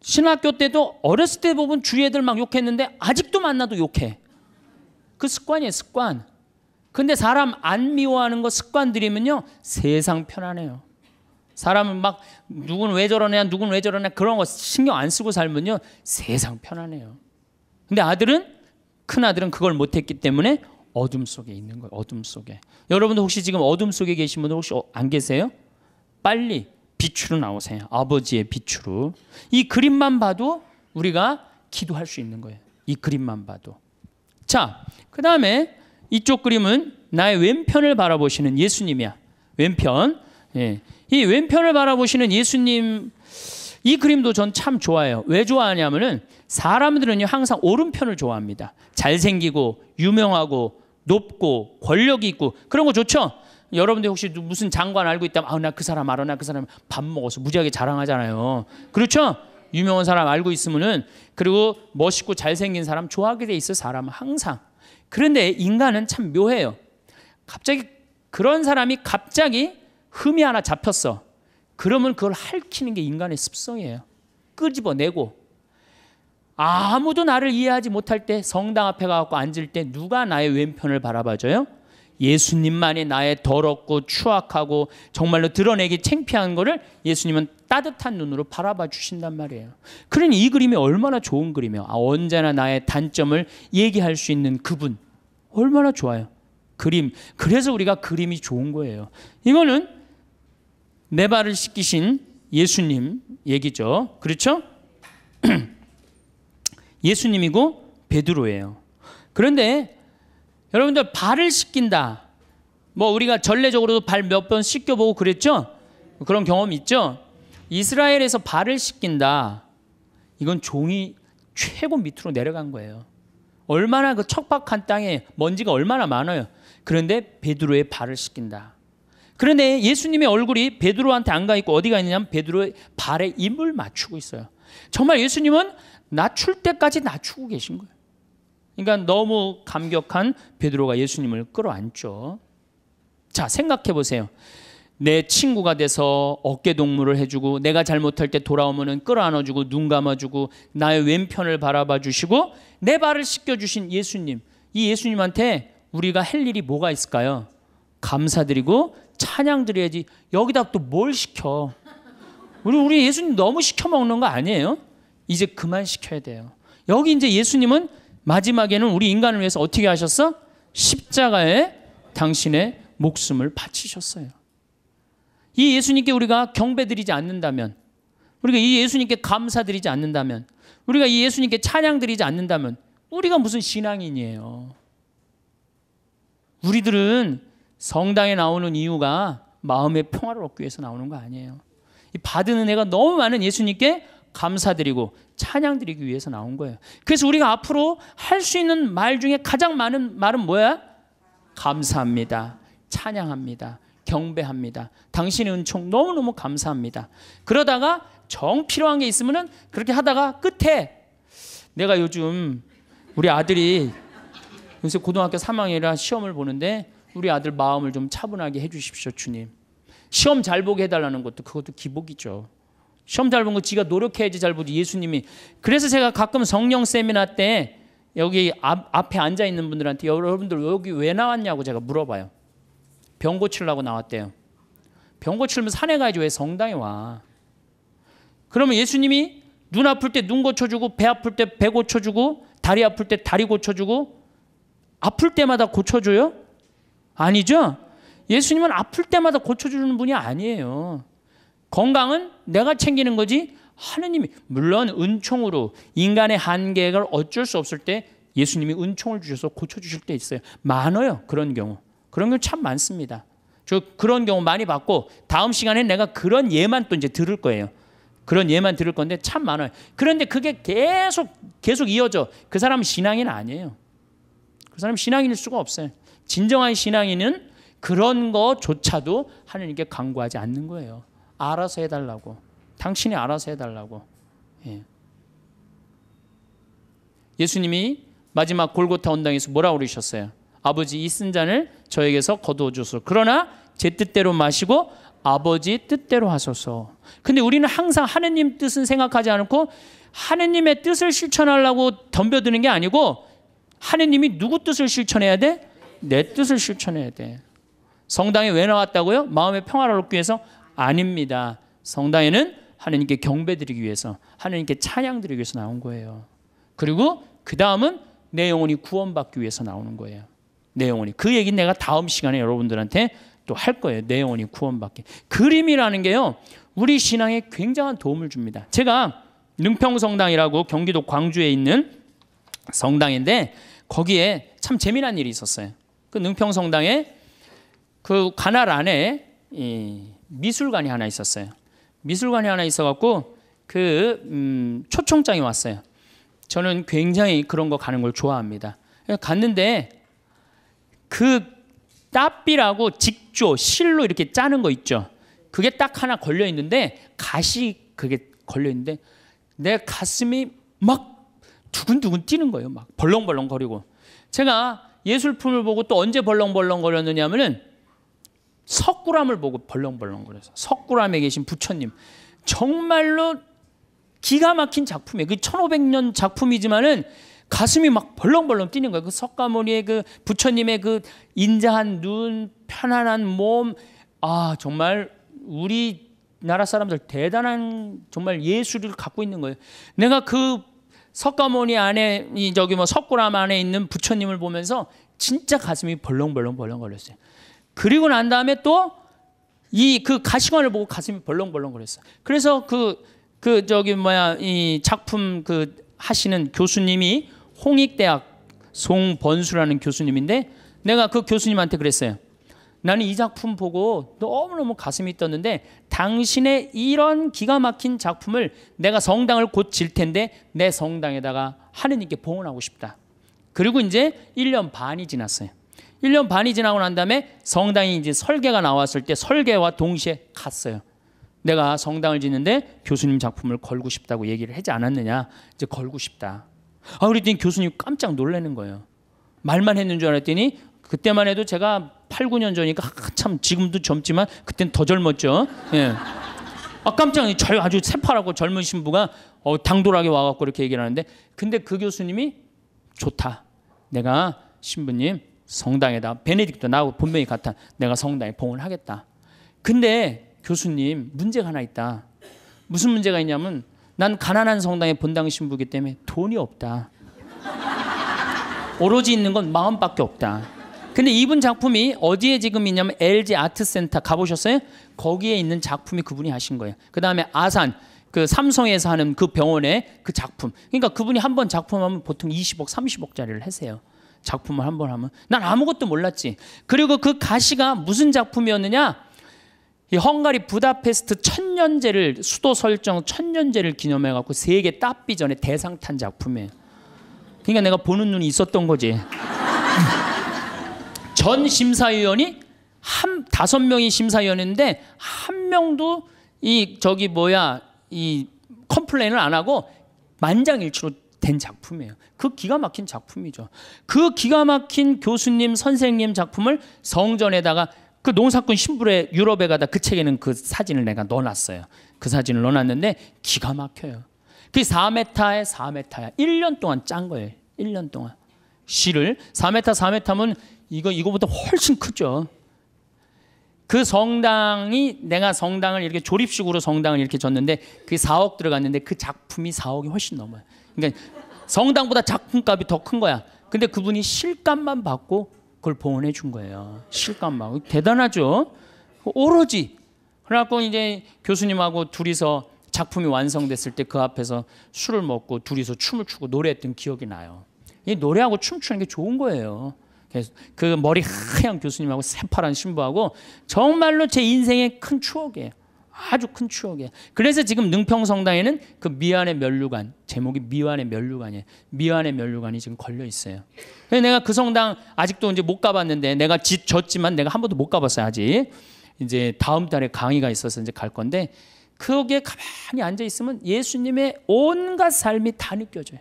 A: 신학교 때도 어렸을 때 보면 주위 애들 막 욕했는데 아직도 만나도 욕해. 그 습관이에요, 습관. 근데 사람 안 미워하는 거 습관 들이면요. 세상 편안해요. 사람은 막 누군 왜 저러냐, 누군 왜 저러냐 그런 거 신경 안 쓰고 살면요. 세상 편안해요. 근데 아들은 큰 아들은 그걸 못 했기 때문에 어둠 속에 있는 거예요. 어둠 속에. 여러분도 혹시 지금 어둠 속에 계신 분들 혹시 어, 안 계세요? 빨리 빛으로 나오세요. 아버지의 빛으로. 이 그림만 봐도 우리가 기도할 수 있는 거예요. 이 그림만 봐도. 자, 그 다음에 이쪽 그림은 나의 왼편을 바라보시는 예수님이야. 왼편. 예. 이 왼편을 바라보시는 예수님 이 그림도 전 참좋아요왜 좋아하냐면은 사람들은요 항상 오른편을 좋아합니다. 잘생기고 유명하고 높고 권력이 있고 그런 거 좋죠? 여러분들 혹시 무슨 장관 알고 있다면 아나 그 사람 알아 나 그 사람 밥 먹어서 무지하게 자랑하잖아요. 그렇죠? 유명한 사람 알고 있으면은 그리고 멋있고 잘생긴 사람 좋아하게 돼 있어 사람 항상. 그런데 인간은 참 묘해요. 갑자기 그런 사람이 갑자기 흠이 하나 잡혔어. 그러면 그걸 할퀴는 게 인간의 습성이에요. 끄집어내고 아무도 나를 이해하지 못할 때 성당 앞에 가서 앉을 때 누가 나의 왼편을 바라봐줘요? 예수님만이 나의 더럽고 추악하고 정말로 드러내기 창피한 거를 예수님은 따뜻한 눈으로 바라봐 주신단 말이에요. 그러니 이 그림이 얼마나 좋은 그림이에요. 아, 언제나 나의 단점을 얘기할 수 있는 그분. 얼마나 좋아요. 그림. 그래서 우리가 그림이 좋은 거예요. 이거는 내 네 발을 씻기신 예수님 얘기죠. 그렇죠? *clears throat* 예수님이고 베드로예요. 그런데 여러분들 발을 씻긴다. 뭐 우리가 전례적으로도 발 몇 번 씻겨보고 그랬죠? 그런 경험 있죠? 이스라엘에서 발을 씻긴다. 이건 종이 최고 밑으로 내려간 거예요. 얼마나 그 척박한 땅에 먼지가 얼마나 많아요. 그런데 베드로의 발을 씻긴다. 그런데 예수님의 얼굴이 베드로한테 안 가 있고 어디가 있냐면 베드로의 발에 입을 맞추고 있어요. 정말 예수님은 낮출 때까지 낮추고 계신 거예요. 그러니까 너무 감격한 베드로가 예수님을 끌어안죠. 자, 생각해 보세요. 내 친구가 돼서 어깨 동무를 해주고 내가 잘못할 때 돌아오면은 끌어안아주고 눈 감아주고 나의 왼편을 바라봐 주시고 내 발을 씻겨 주신 예수님 이 예수님한테 우리가 할 일이 뭐가 있을까요? 감사드리고 찬양 드려야지 여기다 또 뭘 시켜 우리 우리 예수님 너무 시켜 먹는 거 아니에요? 이제 그만 시켜야 돼요. 여기 이제 예수님은 마지막에는 우리 인간을 위해서 어떻게 하셨어? 십자가에 당신의 목숨을 바치셨어요. 이 예수님께 우리가 경배드리지 않는다면, 우리가 이 예수님께 감사드리지 않는다면, 우리가 이 예수님께 찬양드리지 않는다면, 우리가 무슨 신앙인이에요. 우리들은 성당에 나오는 이유가 마음의 평화를 얻기 위해서 나오는 거 아니에요. 받은 은혜가 너무 많은 예수님께 감사드리고 찬양드리기 위해서 나온 거예요. 그래서 우리가 앞으로 할 수 있는 말 중에 가장 많은 말은 뭐야? 감사합니다. 찬양합니다. 경배합니다. 당신의 은총 너무너무 감사합니다. 그러다가 정 필요한 게 있으면은 그렇게 하다가 끝에 내가 요즘 우리 아들이 요새 고등학교 3학년이라 시험을 보는데 우리 아들 마음을 좀 차분하게 해 주십시오, 주님. 시험 잘 보게 해 달라는 것도 그것도 기복이죠. 시험 잘 본 거 지가 노력해야지 잘 보지 예수님이 그래서 제가 가끔 성령 세미나 때 여기 앞, 앞에 앉아 있는 분들한테 여러분들 여기 왜 나왔냐고 제가 물어봐요 병 고치려고 나왔대요 병 고치려면 산에 가야지 왜 성당에 와 그러면 예수님이 눈 아플 때 눈 고쳐주고 배 아플 때 배 고쳐주고 다리 아플 때 다리 고쳐주고 아플 때마다 고쳐줘요? 아니죠 예수님은 아플 때마다 고쳐주는 분이 아니에요 건강은 내가 챙기는 거지 하느님이 물론 은총으로 인간의 한계를 어쩔 수 없을 때 예수님이 은총을 주셔서 고쳐 주실 때 있어요. 많아요. 그런 경우. 그런 경우 참 많습니다. 저 그런 경우 많이 봤고 다음 시간에 내가 그런 예만 또 이제 들을 거예요. 그런 예만 들을 건데 참 많아요. 그런데 그게 계속 계속 이어져. 그 사람은 신앙인 아니에요. 그 사람은 신앙인일 수가 없어요. 진정한 신앙인은 그런 거조차도 하느님께 강구하지 않는 거예요. 알아서 해달라고. 당신이 알아서 해달라고. 예. 수님이 마지막 골고타 언당에서 뭐라고 그러셨어요? 아버지 이 쓴 잔을 저에게서 거두어 주소. 그러나 제 뜻대로 마시고 아버지 뜻대로 하소서. 근데 우리는 항상 하느님 뜻은 생각하지 않고 하느님의 뜻을 실천하려고 덤벼드는 게 아니고 하느님이 누구 뜻을 실천해야 돼? 내 뜻을 실천해야 돼. 성당에 왜 나왔다고요? 마음의 평화를 얻기 위해서 아닙니다. 성당에는 하나님께 경배드리기 위해서 하나님께 찬양드리기 위해서 나온 거예요. 그리고 그 다음은 내 영혼이 구원받기 위해서 나오는 거예요. 내 영혼이 그 얘기는 내가 다음 시간에 여러분들한테 또 할 거예요. 내 영혼이 구원받기. 그림이라는 게요. 우리 신앙에 굉장한 도움을 줍니다. 제가 능평성당이라고 경기도 광주에 있는 성당인데 거기에 참 재미난 일이 있었어요. 그 능평성당에 그 관할 안에 이 미술관이 하나 있었어요. 미술관이 하나 있어갖고 그 음, 초청장이 왔어요. 저는 굉장히 그런 거 가는 걸 좋아합니다. 갔는데 그 따삐라고 직조 실로 이렇게 짜는 거 있죠. 그게 딱 하나 걸려 있는데 가시 그게 걸려 있는데 내 가슴이 막 두근두근 뛰는 거예요. 막 벌렁벌렁 거리고 제가 예술품을 보고 또 언제 벌렁벌렁 거렸느냐면은 석굴암을 보고 벌렁벌렁거려서 석굴암에 계신 부처님 정말로 기가 막힌 작품이에요. 그 1500년 작품이지만은 가슴이 막 벌렁벌렁 뛰는 거예요. 그 석가모니의 그 부처님의 그 인자한 눈, 편안한 몸, 아 정말 우리 나라 사람들 대단한 정말 예술을 갖고 있는 거예요. 내가 그 석가모니 안에 저기 뭐 석굴암 안에 있는 부처님을 보면서 진짜 가슴이 벌렁벌렁 벌렁 걸렸어요. 그리고 난 다음에 또 이 그 가시관을 보고 가슴이 벌렁벌렁거렸어. 그래서 그그 그 저기 뭐야 이 작품 그 하시는 교수님이 홍익대학 송번수라는 교수님인데 내가 그 교수님한테 그랬어요. 나는 이 작품 보고 너무너무 가슴이 떴는데 당신의 이런 기가 막힌 작품을 내가 성당을 곧 질 텐데 내 성당에다가 하느님께 봉헌하고 싶다. 그리고 이제 1년 반이 지났어요. 1년 반이 지나고 난 다음에 성당이 이제 설계가 나왔을 때 설계와 동시에 갔어요. 내가 성당을 짓는데 교수님 작품을 걸고 싶다고 얘기를 하지 않았느냐. 이제 걸고 싶다. 아, 그랬더니 교수님 깜짝 놀라는 거예요. 말만 했는 줄 알았더니 그때만 해도 제가 8, 9년 전이니까 참 지금도 젊지만 그땐 더 젊었죠. 예. 아 깜짝 절 아주 새파랗고 젊은 신부가 어, 당돌하게 와갖고 이렇게 얘기를 하는데 근데 그 교수님이 좋다. 내가 신부님 성당에다 베네딕도 나고 분명히 같아 내가 성당에 봉을 하겠다. 근데 교수님 문제가 하나 있다. 무슨 문제가 있냐면 난 가난한 성당의 본당 신부기 때문에 돈이 없다. 오로지 있는 건 마음밖에 없다. 근데 이분 작품이 어디에 지금 있냐면 LG 아트센터 가보셨어요? 거기에 있는 작품이 그분이 하신 거예요. 그 다음에 아산 그 삼성에서 하는 그 병원의 그 작품. 그러니까 그분이 한 번 작품하면 보통 20억, 30억짜리를 하세요. 작품을 한 번 하면 난 아무것도 몰랐지. 그리고 그 가시가 무슨 작품이었느냐? 이 헝가리 부다페스트 천년제를 수도 설정 천년제를 기념해 갖고 세계 따비 전에 대상 탄 작품이에요. 그러니까 내가 보는 눈이 있었던 거지. *laughs* 전 심사위원이 한 다섯 명이 심사위원인데 한 명도 이 저기 뭐야 이 컴플레인을 안 하고 만장일치로 된 작품이에요. 그 기가 막힌 작품이죠. 그 기가 막힌 교수님, 선생님 작품을 성전에다가 그 농사꾼 신부의 유럽에 가다 그 책에는 그 사진을 내가 넣어놨어요. 그 사진을 넣어놨는데 기가 막혀요. 그 4m에 4m야. 1년 동안 짠 거예요. 1년 동안. 시를 4m 4m면 이거 이거보다 훨씬 크죠. 그 성당이 내가 성당을 이렇게 조립식으로 성당을 이렇게 졌는데 그 4억 들어갔는데 그 작품이 4억이 훨씬 넘어요. 그러니까 성당보다 작품값이 더 큰 거야. 근데 그분이 실감만 받고 그걸 보원해 준 거예요. 실감만. 대단하죠. 오로지. 그래갖고 이제 교수님하고 둘이서 작품이 완성됐을 때 그 앞에서 술을 먹고 둘이서 춤을 추고 노래했던 기억이 나요. 이 노래하고 춤추는 게 좋은 거예요. 그래서 그 머리 하얀 교수님하고 새파란 신부하고 정말로 제 인생의 큰 추억이에요. 아주 큰 추억이에요. 그래서 지금 능평성당에는 그 미완의 면류관 제목이 미완의 면류관이에요. 미완의 면류관이 지금 걸려 있어요. 그래서 내가 그 성당 아직도 이제 못 가봤는데 내가 짓 졌지만 내가 한 번도 못 가봤어요 아직. 이제 다음 달에 강의가 있어서 이제 갈 건데 그게 가만히 앉아 있으면 예수님의 온갖 삶이 다 느껴져요.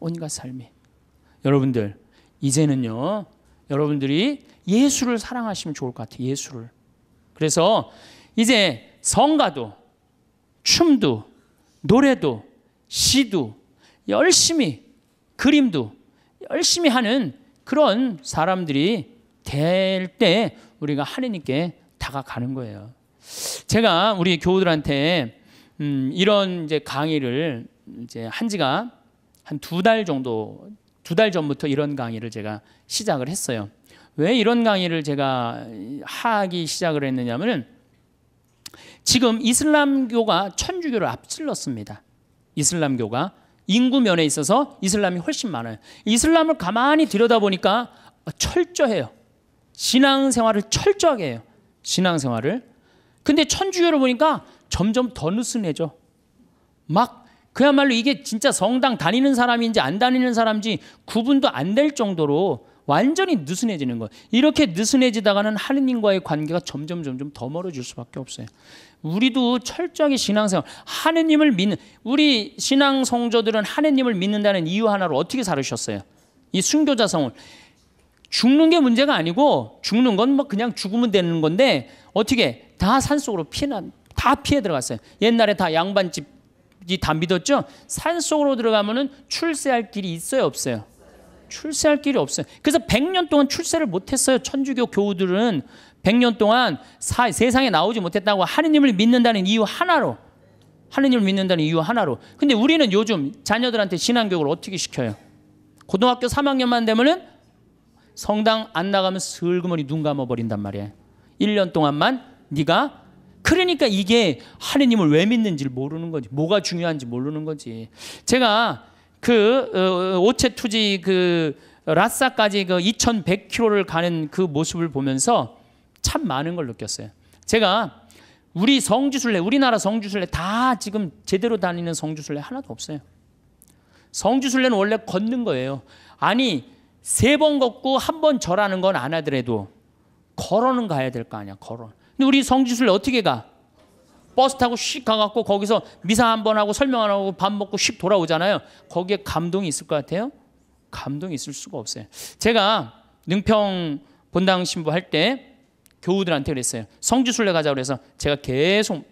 A: 온갖 삶이. 여러분들 이제는요. 여러분들이 예수를 사랑하시면 좋을 것 같아요. 예수를. 그래서 이제 성가도 춤도 노래도 시도 열심히 그림도 열심히 하는 그런 사람들이 될 때 우리가 하느님께 다가가는 거예요. 제가 우리 교우들한테 음 이런 이제 강의를 이제 한 지가 한 두 달 정도 두 달 전부터 이런 강의를 제가 시작을 했어요. 왜 이런 강의를 제가 하기 시작을 했느냐면은 지금 이슬람교가 천주교를 앞질렀습니다. 이슬람교가 인구 면에 있어서 이슬람이 훨씬 많아요. 이슬람을 가만히 들여다보니까 철저해요. 신앙생활을 철저하게 해요. 신앙생활을. 근데 천주교를 보니까 점점 더 느슨해져. 막 그야말로 이게 진짜 성당 다니는 사람인지 안 다니는 사람인지 구분도 안 될 정도로 완전히 느슨해지는 거예요. 이렇게 느슨해지다가는 하느님과의 관계가 점점 점점 더 멀어질 수밖에 없어요. 우리도 철저하게 신앙생활, 하느님을 믿는 우리 신앙 성조들은 하느님을 믿는다는 이유 하나로 어떻게 살으셨어요? 이 순교자 성을 죽는 게 문제가 아니고 죽는 건 뭐 그냥 죽으면 되는 건데 어떻게 다 산속으로 피난 다 피해 들어갔어요. 옛날에 다 양반집 이다 믿었죠? 산속으로 들어가면은 출세할 길이 있어요, 없어요? 출세할 길이 없어요. 그래서 100년 동안 출세를 못 했어요. 천주교 교우들은 100년 동안 사, 세상에 나오지 못했다고 하느님을 믿는다는 이유 하나로 하느님을 믿는다는 이유 하나로 근데 우리는 요즘 자녀들한테 신앙교육을 어떻게 시켜요? 고등학교 3학년만 되면은 성당 안 나가면 슬그머니 눈 감아버린단 말이에요 1년 동안만 네가 그러니까 이게 하느님을 왜 믿는지를 모르는 거지 뭐가 중요한지 모르는 거지 제가 그 어, 어 오체 투지 그 라싸까지 그 2,100km를 가는 그 모습을 보면서 참 많은 걸 느꼈어요. 제가 우리 성지순례, 우리나라 성지순례 다 지금 제대로 다니는 성지순례 하나도 없어요. 성지순례는 원래 걷는 거예요. 아니 세 번 걷고 한 번 절하는 건 안 하더라도 걸어는 가야 될 거 아니야 걸어. 근데 우리 성지순례 어떻게 가? 버스 타고 씩 가갖고 거기서 미사 한 번 하고 설명 안 하고 밥 먹고 씩 돌아오잖아요. 거기에 감동이 있을 것 같아요? 감동이 있을 수가 없어요. 제가 능평 본당 신부 할때 교우들한테 그랬어요. 성지순례 가자 그래서 제가 계속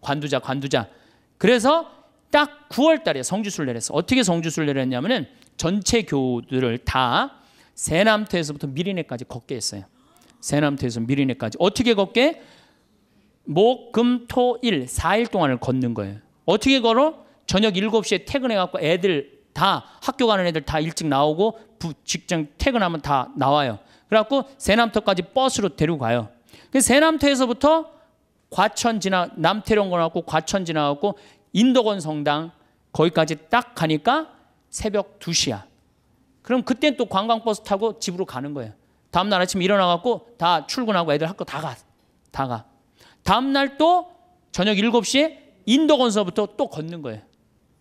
A: 관두자 관두자. 그래서 딱 9월 달에 성지순례를 했어. 어떻게 성지순례를 했냐면은 전체 교우들을 다 세남태에서부터 미리내까지 걷게 했어요. 세남태에서 미리내까지 어떻게 걷게? 목, 금, 토, 일 4일 동안을 걷는 거예요. 어떻게 걸어? 저녁 7시에 퇴근해 갖고 애들 다 학교 가는 애들 다 일찍 나오고 부, 직장 퇴근하면 다 나와요. 그래갖고 세남터까지 버스로 데리고 가요. 그 세남터에서부터 과천 지나 남태령 건갖고 과천 지나갖고 인덕원 성당 거기까지 딱 가니까 새벽 2시야. 그럼 그때 또 관광버스 타고 집으로 가는 거예요. 다음날 아침 일어나갖고 다 출근하고 애들 학교 다 가. 다 가. 다음날 또 저녁 7시에 인덕원서부터 또 걷는 거예요.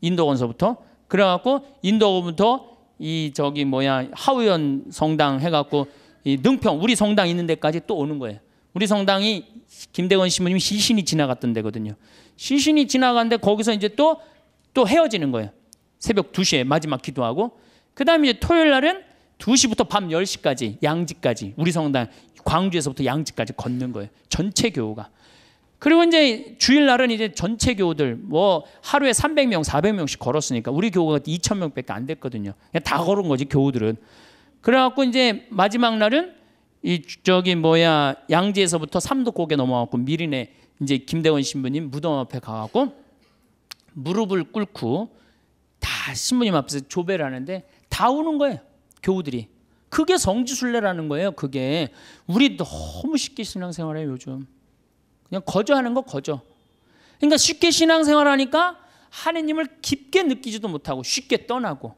A: 인덕원서부터. 그래갖고 인덕원부터 이 저기 뭐야 하우연 성당 해갖고 이 능평 우리 성당 있는 데까지 또 오는 거예요. 우리 성당이 김대건 신부님 시신이 지나갔던 데거든요. 시신이 지나갔는데 거기서 이제 또또 또 헤어지는 거예요. 새벽 2시에 마지막 기도하고 그다음에 이제 토요일 날은 2시부터 밤 10시까지 양지까지 우리 성당 광주에서부터 양지까지 걷는 거예요. 전체 교우가. 그리고 이제 주일 날은 이제 전체 교우들 뭐 하루에 300명, 400명씩 걸었으니까 우리 교우가 2,000명밖에 안 됐거든요. 그냥 다 걸은 거지 교우들은. 그래갖고 이제 마지막 날은 이 저기 뭐야 양지에서부터 삼도곡에 넘어왔고 미리네 이제 김대원 신부님 무덤 앞에 가갖고 무릎을 꿇고 다 신부님 앞에서 조배를 하는데 다 우는 거예요 교우들이 그게 성지순례라는 거예요 그게 우리 너무 쉽게 신앙생활해요 요즘 그냥 거저 하는 거 거저 그러니까 쉽게 신앙생활 하니까 하느님을 깊게 느끼지도 못하고 쉽게 떠나고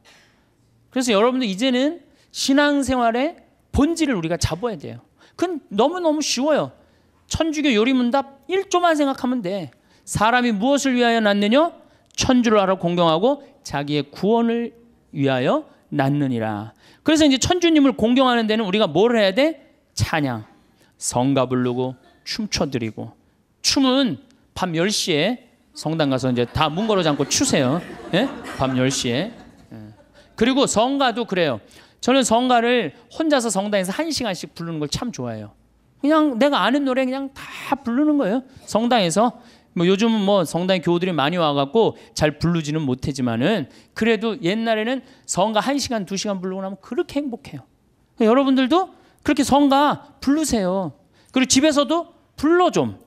A: 그래서 여러분들 이제는 신앙생활의 본질을 우리가 잡아야 돼요. 그건 너무너무 쉬워요. 천주교 요리문답 1조만 생각하면 돼. 사람이 무엇을 위하여 낳느냐? 천주를 알아 공경하고 자기의 구원을 위하여 낳느니라. 그래서 이제 천주님을 공경하는 데는 우리가 뭘 해야 돼? 찬양, 성가 부르고 춤춰드리고 춤은 밤 10시에 성당 가서 이제 다문 걸어 잠고 추세요. 예? 밤 10시에. 예. 그리고 성가도 그래요. 저는 성가를 혼자서 성당에서 한 시간씩 부르는 걸 참 좋아해요. 그냥 내가 아는 노래 그냥 다 부르는 거예요. 성당에서 뭐 요즘은 뭐 성당에 교우들이 많이 와갖고 잘 부르지는 못하지만은 그래도 옛날에는 성가 한 시간 두 시간 부르고 나면 그렇게 행복해요. 여러분들도 그렇게 성가 부르세요. 그리고 집에서도 불러 좀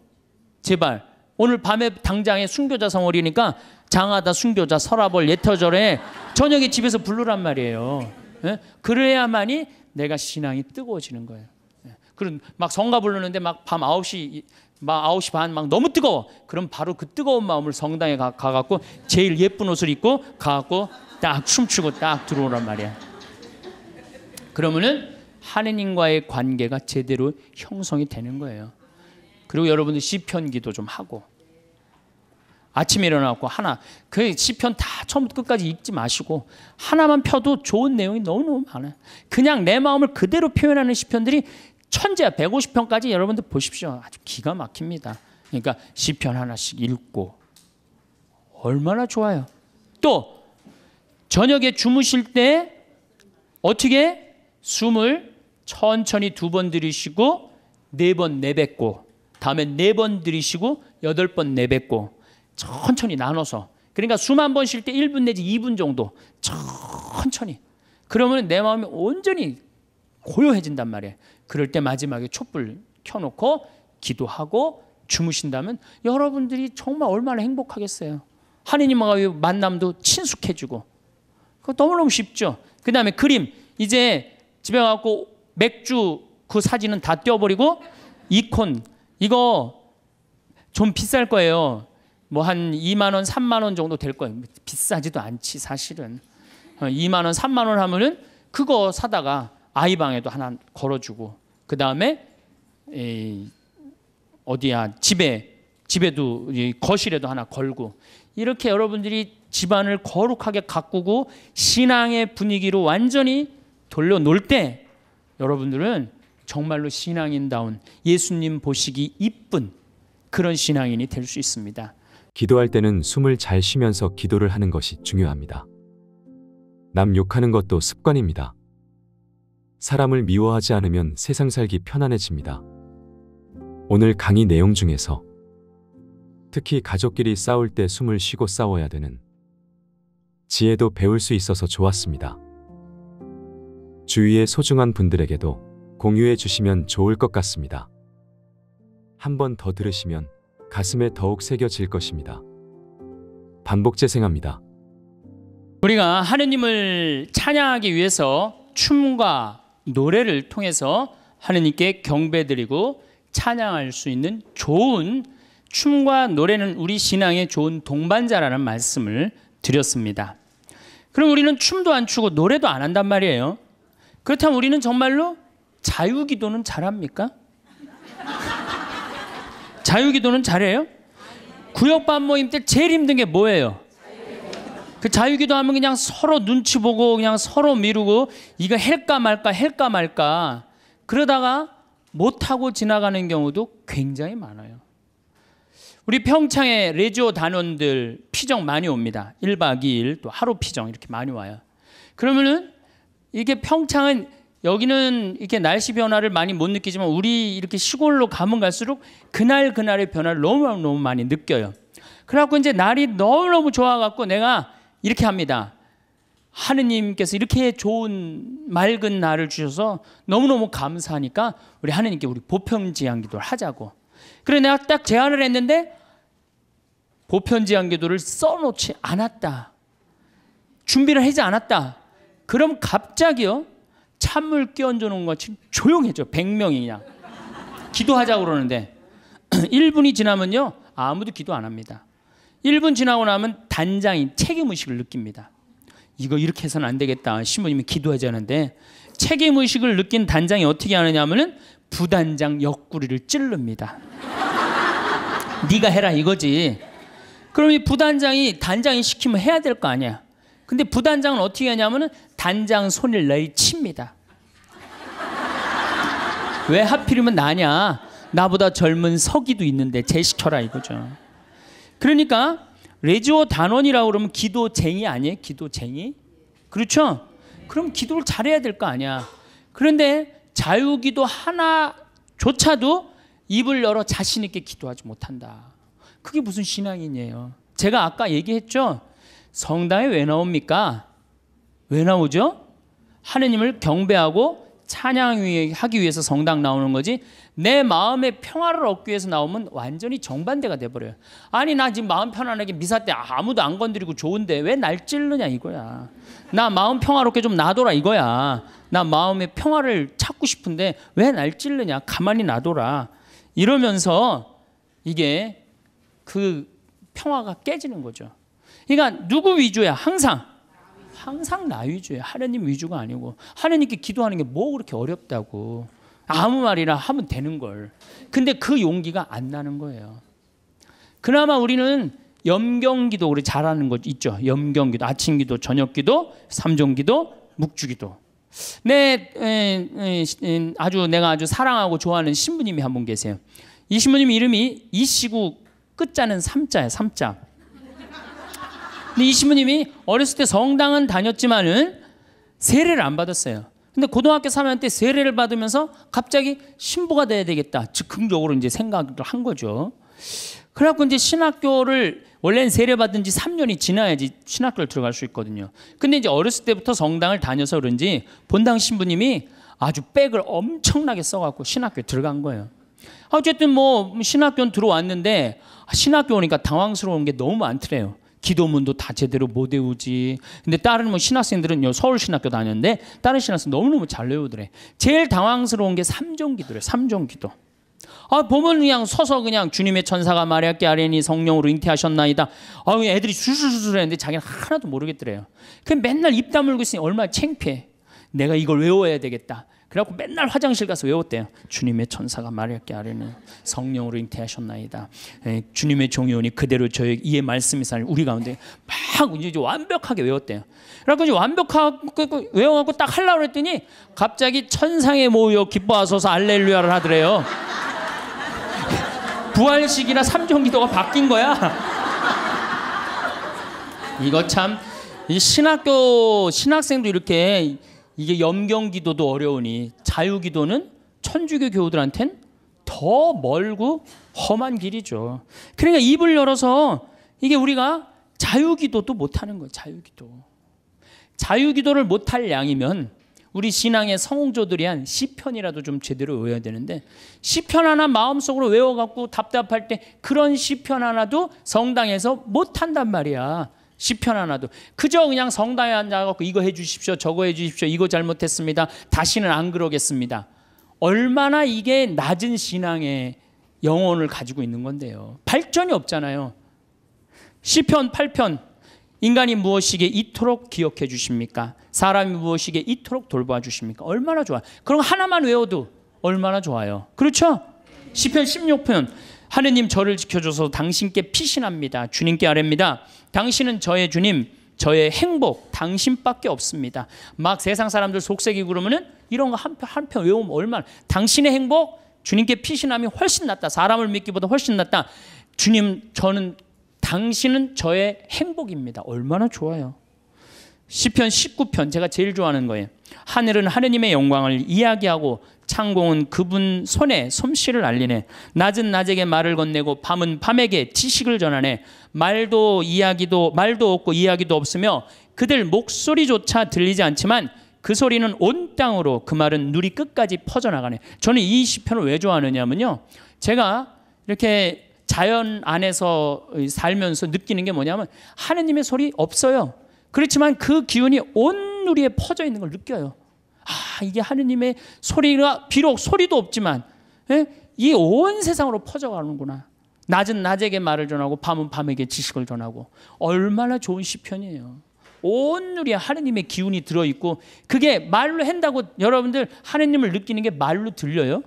A: 제발 오늘 밤에 당장에 순교자 성월이니까 장하다 순교자 설아벌 예터절에 저녁에 집에서 부르란 말이에요. 예? 그래야만이 내가 신앙이 뜨거워지는 거예요. 예. 그런 막 성가 부르는데 막밤 9시 9시 반막 너무 뜨거워. 그럼 바로 그 뜨거운 마음을 성당에 가, 가 갖고 제일 예쁜 옷을 입고 가 갖고 딱 춤추고 딱 들어오란 말이야. 그러면은 하느님과의 관계가 제대로 형성이 되는 거예요. 그리고 여러분들 시편 기도 좀 하고 아침에 일어나고 하나 그 시편 다 처음부터 끝까지 읽지 마시고 하나만 펴도 좋은 내용이 너무너무 많아요. 그냥 내 마음을 그대로 표현하는 시편들이 천재야 150편까지 여러분들 보십시오. 아주 기가 막힙니다. 그러니까 시편 하나씩 읽고 얼마나 좋아요. 또 저녁에 주무실 때 어떻게 숨을 천천히 두 번 들이쉬고 네 번 내뱉고 다음에 네 번 들이쉬고 여덟 번 내뱉고 천천히 나눠서 그러니까 숨 한 번 쉴 때 1분 내지 2분 정도 천천히 그러면 내 마음이 온전히 고요해진단 말이에요. 그럴 때 마지막에 촛불 켜놓고 기도하고 주무신다면 여러분들이 정말 얼마나 행복하겠어요. 하느님과의 만남도 친숙해지고 그거 너무너무 쉽죠. 그 다음에 그림 이제 집에 가고 맥주 그 사진은 다 떼어버리고 이콘 이거 좀 비쌀 거예요. 뭐한 2만 원, 3만 원 정도 될 거예요. 비싸지도 않지 사실은. 2만 어, 원, 3만 원 하면은 그거 사다가 아이 방에도 하나 걸어주고 그 다음에 어디야 집에 집에도 거실에도 하나 걸고 이렇게 여러분들이 집안을 거룩하게 가꾸고 신앙의 분위기로 완전히 돌려놓을 때 여러분들은 정말로 신앙인다운 예수님 보시기 이쁜 그런 신앙인이 될 수 있습니다. 기도할 때는 숨을 잘 쉬면서 기도를 하는 것이 중요합니다. 남 욕하는 것도 습관입니다. 사람을 미워하지 않으면 세상 살기 편안해집니다. 오늘 강의 내용 중에서 특히 가족끼리 싸울 때 숨을 쉬고 싸워야 되는 지혜도 배울 수 있어서 좋았습니다. 주위의 소중한 분들에게도 공유해 주시면 좋을 것 같습니다. 한 번 더 들으시면 가슴에 더욱 새겨질 것입니다. 반복 재생합니다. 우리가 하느님을 찬양하기 위해서 춤과 노래를 통해서 하느님께 경배드리고 찬양할 수 있는 좋은 춤과 노래는 우리 신앙의 좋은 동반자라는 말씀을 드렸습니다. 그럼 우리는 춤도 안 추고 노래도 안 한단 말이에요. 그렇다면 우리는 정말로 자유기도는 잘합니까? 자유기도는 잘해요? 구역반 모임 때 제일 힘든 게 뭐예요? 그 자유기도 하면 그냥 서로 눈치 보고 그냥 서로 미루고 이거 할까 말까 할까 말까 그러다가 못하고 지나가는 경우도 굉장히 많아요. 우리 평창에 레지오 단원들 피정 많이 옵니다. 1박 2일 또 하루 피정 이렇게 많이 와요. 그러면은 이게 평창은 여기는 이렇게 날씨 변화를 많이 못 느끼지만 우리 이렇게 시골로 가면 갈수록 그날 그날의 변화를 너무 너무 많이 느껴요. 그래갖고 이제 날이 너무 너무 좋아갖고 내가 이렇게 합니다. 하느님께서 이렇게 좋은 맑은 날을 주셔서 너무 너무 감사하니까 우리 하느님께 우리 보편지향기도를 하자고. 그래 내가 딱 제안을 했는데 보편지향기도를 써놓지 않았다. 준비를 하지 않았다. 그럼 갑자기요. 찬물 끼얹어 놓은 것 같이 조용해져. 100명이 냐 기도하자고 그러는데 1분이 *clears throat* 지나면요. 아무도 기도 안 합니다. 1분 지나고 나면 단장이 책임 의식을 느낍니다. 이거 이렇게 해서는 안 되겠다. 신부님이 기도하자는데 해 책임 의식을 느낀 단장이 어떻게 하느냐하면 부단장 옆구리를 찔릅니다. *laughs* 네가 해라 이거지. 그럼 이 부단장이 단장이 시키면 해야 될 거 아니야. 근데 부단장은 어떻게 하냐면은 단장 손을 내칩니다. 왜 하필이면 나냐? 나보다 젊은 서기도 있는데 제시켜라 이거죠. 그러니까 레지오 단원이라고 그러면 기도쟁이 아니에요? 기도쟁이? 그렇죠? 그럼 기도를 잘해야 될 거 아니야. 그런데 자유기도 하나조차도 입을 열어 자신 있게 기도하지 못한다. 그게 무슨 신앙이에요? 제가 아까 얘기했죠. 성당에 왜 나옵니까? 왜 나오죠? 하느님을 경배하고 찬양하기 위해서 성당 나오는 거지 내 마음의 평화를 얻기 위해서 나오면 완전히 정반대가 돼버려요. 아니 나 지금 마음 편안하게 미사 때 아무도 안 건드리고 좋은데 왜날 찔르냐 이거야. 나 마음 평화롭게 좀 놔둬라 이거야. 나 마음의 평화를 찾고 싶은데 왜날 찔르냐 가만히 놔둬라. 이러면서 이게 그 평화가 깨지는 거죠. 그러니까 누구 위주야? 항상. 항상 나 위주야. 하나님 위주가 아니고 하나님께 기도하는 게 뭐 그렇게 어렵다고. 아무 말이나 하면 되는 걸. 근데 그 용기가 안 나는 거예요. 그나마 우리는 염경기도 우리 잘하는 거 있죠. 염경기도, 아침기도, 저녁기도, 삼종기도, 묵주기도. 내 네, 에, 에, 에, 아주 내가 아주 사랑하고 좋아하는 신부님이 한 분 계세요. 이 신부님 이름이 이시구 끝자는 삼자예요. 삼자. 근데 이 신부님이 어렸을 때 성당은 다녔지만은 세례를 안 받았어요. 근데 고등학교 3학년 때 세례를 받으면서 갑자기 신부가 돼야 되겠다. 즉흥적으로 이제 생각을 한 거죠. 그래갖고 이제 신학교를 원래는 세례 받은 지 3년이 지나야지 신학교를 들어갈 수 있거든요. 근데 이제 어렸을 때부터 성당을 다녀서 그런지 본당 신부님이 아주 백을 엄청나게 써갖고 신학교에 들어간 거예요. 어쨌든 뭐 신학교는 들어왔는데 아, 신학교 오니까 당황스러운 게 너무 많더래요. 기도문도 다 제대로 못 외우지. 근데 다른 뭐 신학생들은요, 서울신학교 다녔는데, 다른 신학생 너무너무 잘 외우더래. 제일 당황스러운 게삼종 기도래, 삼종 기도. 아, 보면 그냥 서서 그냥 주님의 천사가 마리아께 아뢰니 성령으로 잉태하셨나이다. 아, 그 애들이 술술술 했는데 자기는 하나도 모르겠더래요. 그 맨날 입 다물고 있으니 얼마나 창피해. 내가 이걸 외워야 되겠다. 그래갖고 맨날 화장실 가서 외웠대요. 주님의 천사가 말할게 아래는 성령으로 잉태하셨나이다. 에, 예, 주님의 종이 오니 그대로 저의 이의 말씀이 살 우리 가운데 막 이제 완벽하게 외웠대요. 그래갖고 이제 완벽하고 그 외워갖고 딱 하려고 했더니 갑자기 천상에 모여 기뻐하소서 알렐루야를 하더래요. *laughs* 부활식이나 삼종기도가 바뀐 거야. *laughs* 이거 참 신학교 신학생도 이렇게 이게 염경 기도도 어려우니 자유 기도는 천주교 교우들한텐 더 멀고 험한 길이죠. 그러니까 입을 열어서 이게 우리가 자유 기도도 못 하는 거예요. 자유 기도. 자유 기도를 못할 양이면 우리 신앙의 성조들이 한 시편이라도 좀 제대로 외워야 되는데 시편 하나 마음속으로 외워갖고 답답할 때 그런 시편 하나도 성당에서 못 한단 말이야. 시편 하나도 그저 그냥 성당에 앉아갖고 이거 해주십시오 저거 해주십시오 이거 잘못했습니다 다시는 안 그러겠습니다 얼마나 이게 낮은 신앙의 영혼을 가지고 있는 건데요 발전이 없잖아요 시편 8편 인간이 무엇이기에 이토록 기억해 주십니까 사람이 무엇이기에 이토록 돌봐 주십니까 얼마나 좋아 그럼 하나만 외워도 얼마나 좋아요 그렇죠 시편 16편 하느님 저를 지켜줘서 당신께 피신합니다. 주님께 아뢰니다 당신은 저의 주님, 저의 행복, 당신밖에 없습니다. 막 세상 사람들 속색이 그러면은 이런 거한편한편 외우면 얼마나 당신의 행복, 주님께 피신함이 훨씬 낫다. 사람을 믿기보다 훨씬 낫다. 주님, 저는 당신은 저의 행복입니다. 얼마나 좋아요. 시편 19편 제가 제일 좋아하는 거예요. 하늘은 하느님의 영광을 이야기하고 창공은 그분 손에 솜씨를 알리네. 낮은 낮에게 말을 건네고 밤은 밤에게 지식을 전하네. 말도 이야기도 말도 없고 이야기도 없으며 그들 목소리조차 들리지 않지만 그 소리는 온 땅으로 그 말은 누리 끝까지 퍼져나가네. 저는 이 시편을 왜 좋아하느냐면요. 제가 이렇게 자연 안에서 살면서 느끼는 게 뭐냐면 하느님의 소리 없어요. 그렇지만 그 기운이 온 누리에 퍼져 있는 걸 느껴요. 아, 이게 하느님의 소리가 비록 소리도 없지만 예? 이 온 세상으로 퍼져가는구나. 낮은 낮에게 말을 전하고 밤은 밤에게 지식을 전하고 얼마나 좋은 시편이에요. 온누리에 하느님의 기운이 들어 있고 그게 말로 한다고 여러분들 하느님을 느끼는 게 말로 들려요?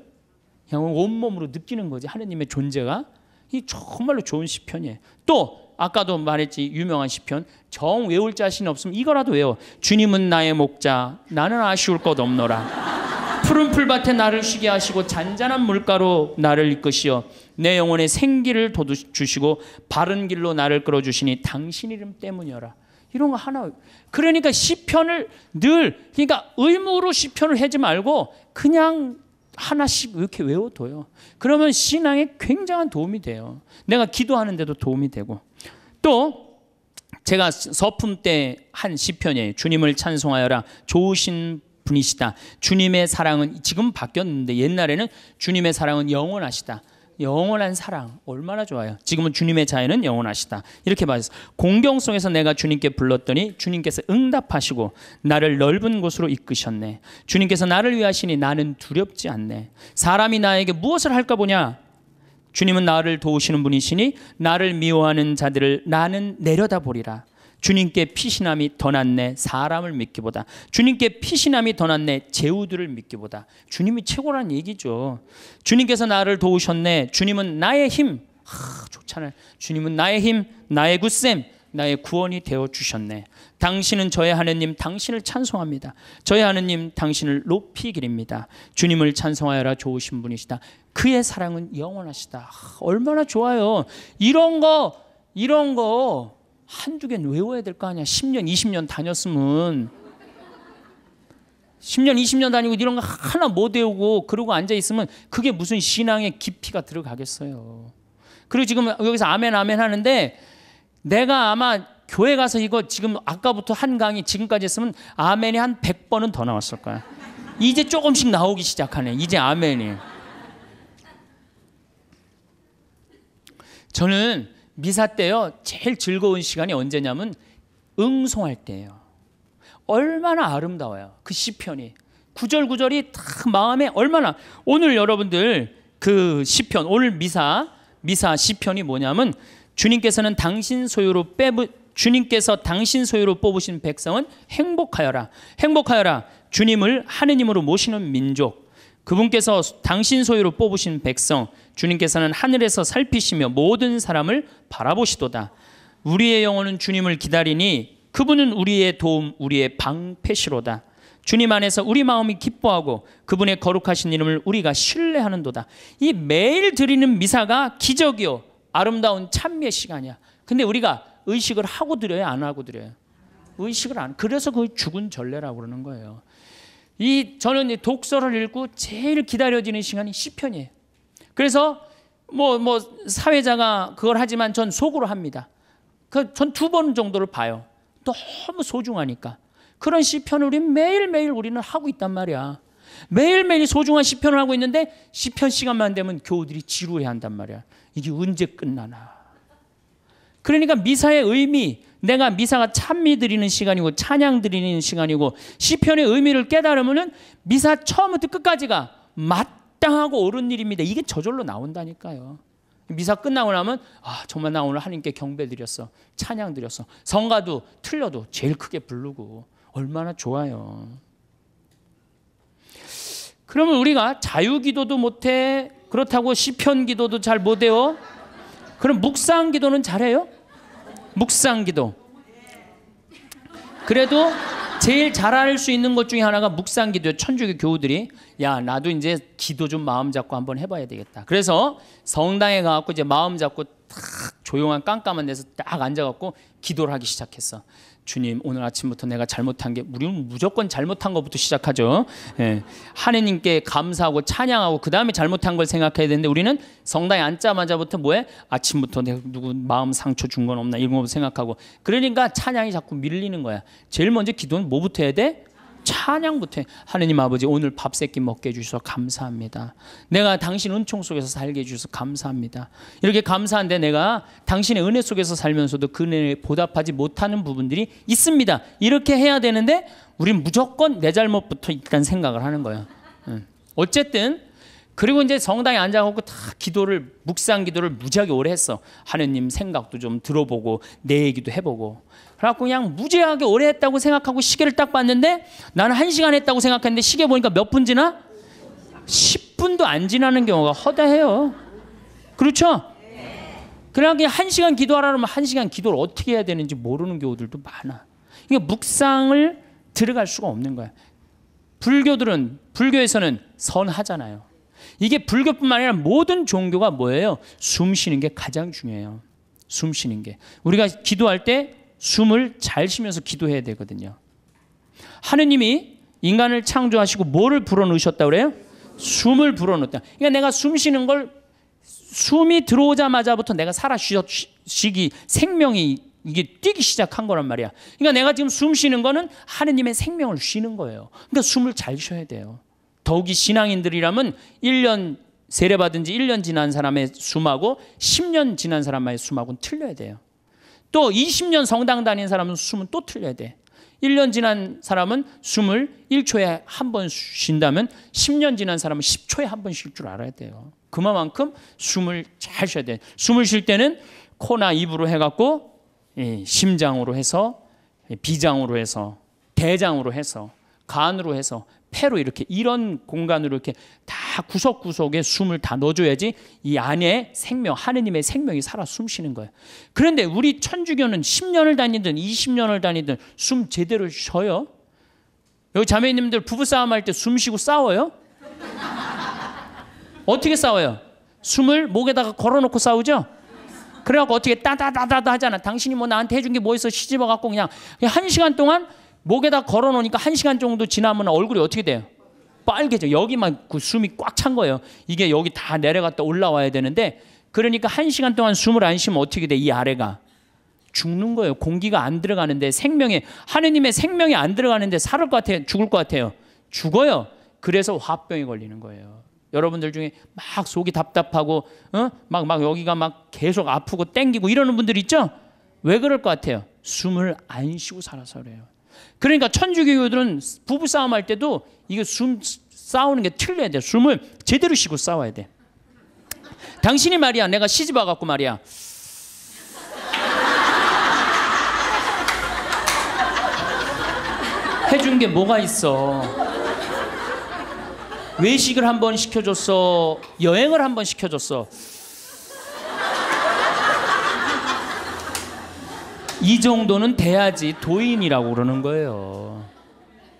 A: 그냥 온몸으로 느끼는 거지 하느님의 존재가 이 정말로 좋은 시편이에요. 또 아까도 말했지 유명한 시편 정 외울 자신 없으면 이거라도 외워 주님은 나의 목자 나는 아쉬울 것 없노라 푸른 풀밭에 나를 쉬게 하시고 잔잔한 물가로 나를 이끄시어 내 영혼의 생기를 돋주시고 바른 길로 나를 끌어주시니 당신 이름 때문이라 이런 거 하나 그러니까 시편을 늘 그러니까 의무로 시편을 하지 말고 그냥 하나씩 이렇게 외워둬요. 그러면 신앙에 굉장한 도움이 돼요. 내가 기도하는데도 도움이 되고. 또 제가 서품 때 한 시편에 주님을 찬송하여라 좋으신 분이시다. 주님의 사랑은 지금 바뀌었는데 옛날에는 주님의 사랑은 영원하시다. 영원한 사랑 얼마나 좋아요. 지금은 주님의 자애는 영원하시다. 이렇게 봐서 공경성에서 내가 주님께 불렀더니 주님께서 응답하시고 나를 넓은 곳으로 이끄셨네. 주님께서 나를 위하시니 나는 두렵지 않네. 사람이 나에게 무엇을 할까 보냐 주님은 나를 도우시는 분이시니 나를 미워하는 자들을 나는 내려다보리라. 주님께 피신함이 더 낫네 사람을 믿기보다 주님께 피신함이 더 낫네 재우들을 믿기보다 주님이 최고란 얘기죠. 주님께서 나를 도우셨네. 주님은 나의 힘. 아, 좋잖아요. 주님은 나의 힘, 나의 구셈, 나의 구원이 되어 주셨네. 당신은 저의 하느님 당신을 찬송합니다. 저의 하느님 당신을 높이 기립니다. 주님을 찬송하여라 좋으신 분이시다. 그의 사랑은 영원하시다. 얼마나 좋아요. 이런 거 이런 거 한두 개 외워야 될 거 아니야. 10년 20년 다녔으면 10년 20년 다니고 이런 거 하나 못 외우고 그러고 앉아 있으면 그게 무슨 신앙의 깊이가 들어가겠어요. 그리고 지금 여기서 아멘 아멘 하는데 내가 아마 교회 가서 이거 지금 아까부터 한 강의 지금까지 했으면 아멘이 한 100번은 더 나왔을 거야. 이제 조금씩 나오기 시작하네. 이제 아멘이. 저는 미사 때요. 제일 즐거운 시간이 언제냐면 응송할 때예요. 얼마나 아름다워요. 그 시편이. 구절구절이 다 마음에 얼마나 오늘 여러분들 그 시편 오늘 미사 미사 시편이 뭐냐면 주님께서는 당신 소유로 빼부, 주님께서 당신 소유로 뽑으신 백성은 행복하여라. 행복하여라. 주님을 하느님으로 모시는 민족. 그분께서 당신 소유로 뽑으신 백성. 주님께서는 하늘에서 살피시며 모든 사람을 바라보시도다. 우리의 영혼은 주님을 기다리니 그분은 우리의 도움, 우리의 방패시로다. 주님 안에서 우리 마음이 기뻐하고 그분의 거룩하신 이름을 우리가 신뢰하는도다. 이 매일 드리는 미사가 기적이요 아름다운 찬미의 시간이야. 근데 우리가 의식을 하고 드려야 안 하고 드려요. 의식을 안. 그래서 그 죽은 전례라고 그러는 거예요. 이 저는 이 독서를 읽고 제일 기다려지는 시간이 시편이에요. 그래서 뭐뭐 뭐 사회자가 그걸 하지만 전 속으로 합니다. 그전두 번 정도를 봐요. 너무 소중하니까. 그런 시편을 우리 매일매일 우리는 하고 있단 말이야. 매일매일 소중한 시편을 하고 있는데 시편 시간만 되면 교우들이 지루해 한단 말이야. 이게 언제 끝나나. 그러니까 미사의 의미, 내가 미사가 찬미 드리는 시간이고 찬양 드리는 시간이고 시편의 의미를 깨달으면 미사 처음부터 끝까지가 마땅하고 옳은 일입니다. 이게 저절로 나온다니까요. 미사 끝나고 나면 아 정말 나 오늘 하나님께 경배 드렸어 찬양 드렸어 성가도 틀려도 제일 크게 부르고 얼마나 좋아요. 그러면 우리가 자유기도도 못해 그렇다고 시편기도도 잘 못해요. 그럼 묵상기도는 잘해요? 묵상기도. 그래도 제일 잘할 수 있는 것 중에 하나가 묵상기도. 천주교 교우들이 야 나도 이제 기도 좀 마음 잡고 한번 해봐야 되겠다. 그래서 성당에 가갖고 이제 마음 잡고 탁 조용한 깜깜한 데서 딱 앉아갖고 기도를 하기 시작했어. 주님 오늘 아침부터 내가 잘못한 게 우리는 무조건 잘못한 것부터 시작하죠. 예. 하느님께 감사하고 찬양하고 그 다음에 잘못한 걸 생각해야 되는데 우리는 성당에 앉자마자부터 뭐해? 아침부터 내가 누구 마음 상처 준 건 없나 이런 거 생각하고 그러니까 찬양이 자꾸 밀리는 거야. 제일 먼저 기도는 뭐부터 해야 돼? 찬양부터 하느님 아버지 오늘 밥 세끼 먹게 해주셔서 감사합니다. 내가 당신 은총 속에서 살게 해주셔서 감사합니다. 이렇게 감사한데 내가 당신의 은혜 속에서 살면서도 그 은혜에 보답하지 못하는 부분들이 있습니다. 이렇게 해야 되는데 우린 무조건 내 잘못부터 일단 생각을 하는 거예요. 어쨌든 그리고 이제 성당에 앉아갖고 다 기도를 묵상 기도를 무지하게 오래 했어. 하느님 생각도 좀 들어보고 내 얘기도 해보고 그래갖고 그냥 무지하게 오래 했다고 생각하고 시계를 딱 봤는데 나는 한 시간 했다고 생각했는데 시계 보니까 몇 분 지나? 10분도 안 지나는 경우가 허다해요. 그렇죠? 그냥 그냥 한 시간 기도하라면 한 시간 기도를 어떻게 해야 되는지 모르는 경우들도 많아. 이게 묵상을 들어갈 수가 없는 거야. 불교들은 불교에서는 선하잖아요. 이게 불교뿐만 아니라 모든 종교가 뭐예요? 숨 쉬는 게 가장 중요해요. 숨 쉬는 게. 우리가 기도할 때 숨을 잘 쉬면서 기도해야 되거든요. 하느님이 인간을 창조하시고 뭐를 불어넣으셨다 그래요? 숨을 불어넣었다. 그러니까 내가 숨 쉬는 걸 숨이 들어오자마자부터 내가 살아 쉬기 생명이 이게 뛰기 시작한 거란 말이야. 그러니까 내가 지금 숨 쉬는 거는 하느님의 생명을 쉬는 거예요. 그러니까 숨을 잘 쉬어야 돼요. 더욱이 신앙인들이라면 1년 세례받은 지 1년 지난 사람의 숨하고 10년 지난 사람의 숨하고는 틀려야 돼요. 또 20년 성당 다닌 사람은 숨은 또 틀려야 돼. 1년 지난 사람은 숨을 1초에 한 번 쉰다면 10년 지난 사람은 10초에 한 번 쉴 줄 알아야 돼요. 그만큼 숨을 잘 쉬어야 돼. 숨을 쉴 때는 코나 입으로 해갖고 예, 심장으로 해서 예, 비장으로 해서 대장으로 해서 간으로 해서 폐로 이렇게 이런 공간으로 이렇게 다다 구석구석에 숨을 다 넣어줘야지 이 안에 생명, 하느님의 생명이 살아 숨쉬는 거예요. 그런데 우리 천주교는 10년을 다니든 20년을 다니든 숨 제대로 쉬어요? 여기 자매님들 부부싸움 할때 숨 쉬고 싸워요? 어떻게 싸워요? 숨을 목에다가 걸어놓고 싸우죠? 그래갖고 어떻게 따다다다다 하잖아. 당신이 뭐 나한테 해준 게 뭐 있어 시집어갖고 그냥 한 시간 동안 목에다 걸어놓으니까 한 시간 정도 지나면 얼굴이 어떻게 돼요? 빨개져. 여기만 그 숨이 꽉 찬 거예요. 이게 여기 다 내려갔다 올라와야 되는데 그러니까 한 시간 동안 숨을 안 쉬면 어떻게 돼? 이 아래가 죽는 거예요. 공기가 안 들어가는데 생명에 하느님의 생명이 안 들어가는데 살을 것 같아요. 죽을 것 같아요. 죽어요. 그래서 화병이 걸리는 거예요. 여러분들 중에 막 속이 답답하고 막막 어? 막 여기가 막 계속 아프고 땡기고 이러는 분들 있죠? 왜 그럴 것 같아요? 숨을 안 쉬고 살아서 그래요. 그러니까 천주교들은 부부 싸움할 때도 이게숨 싸우는 게 틀려야 돼. 숨을 제대로 쉬고 싸워야 돼. 당신이 말이야, 내가 시집 와갖고 말이야. 해준 게 뭐가 있어? 외식을 한번 시켜줬어. 여행을 한 번 시켜줬어. 이 정도는 돼야지 도인이라고 그러는 거예요.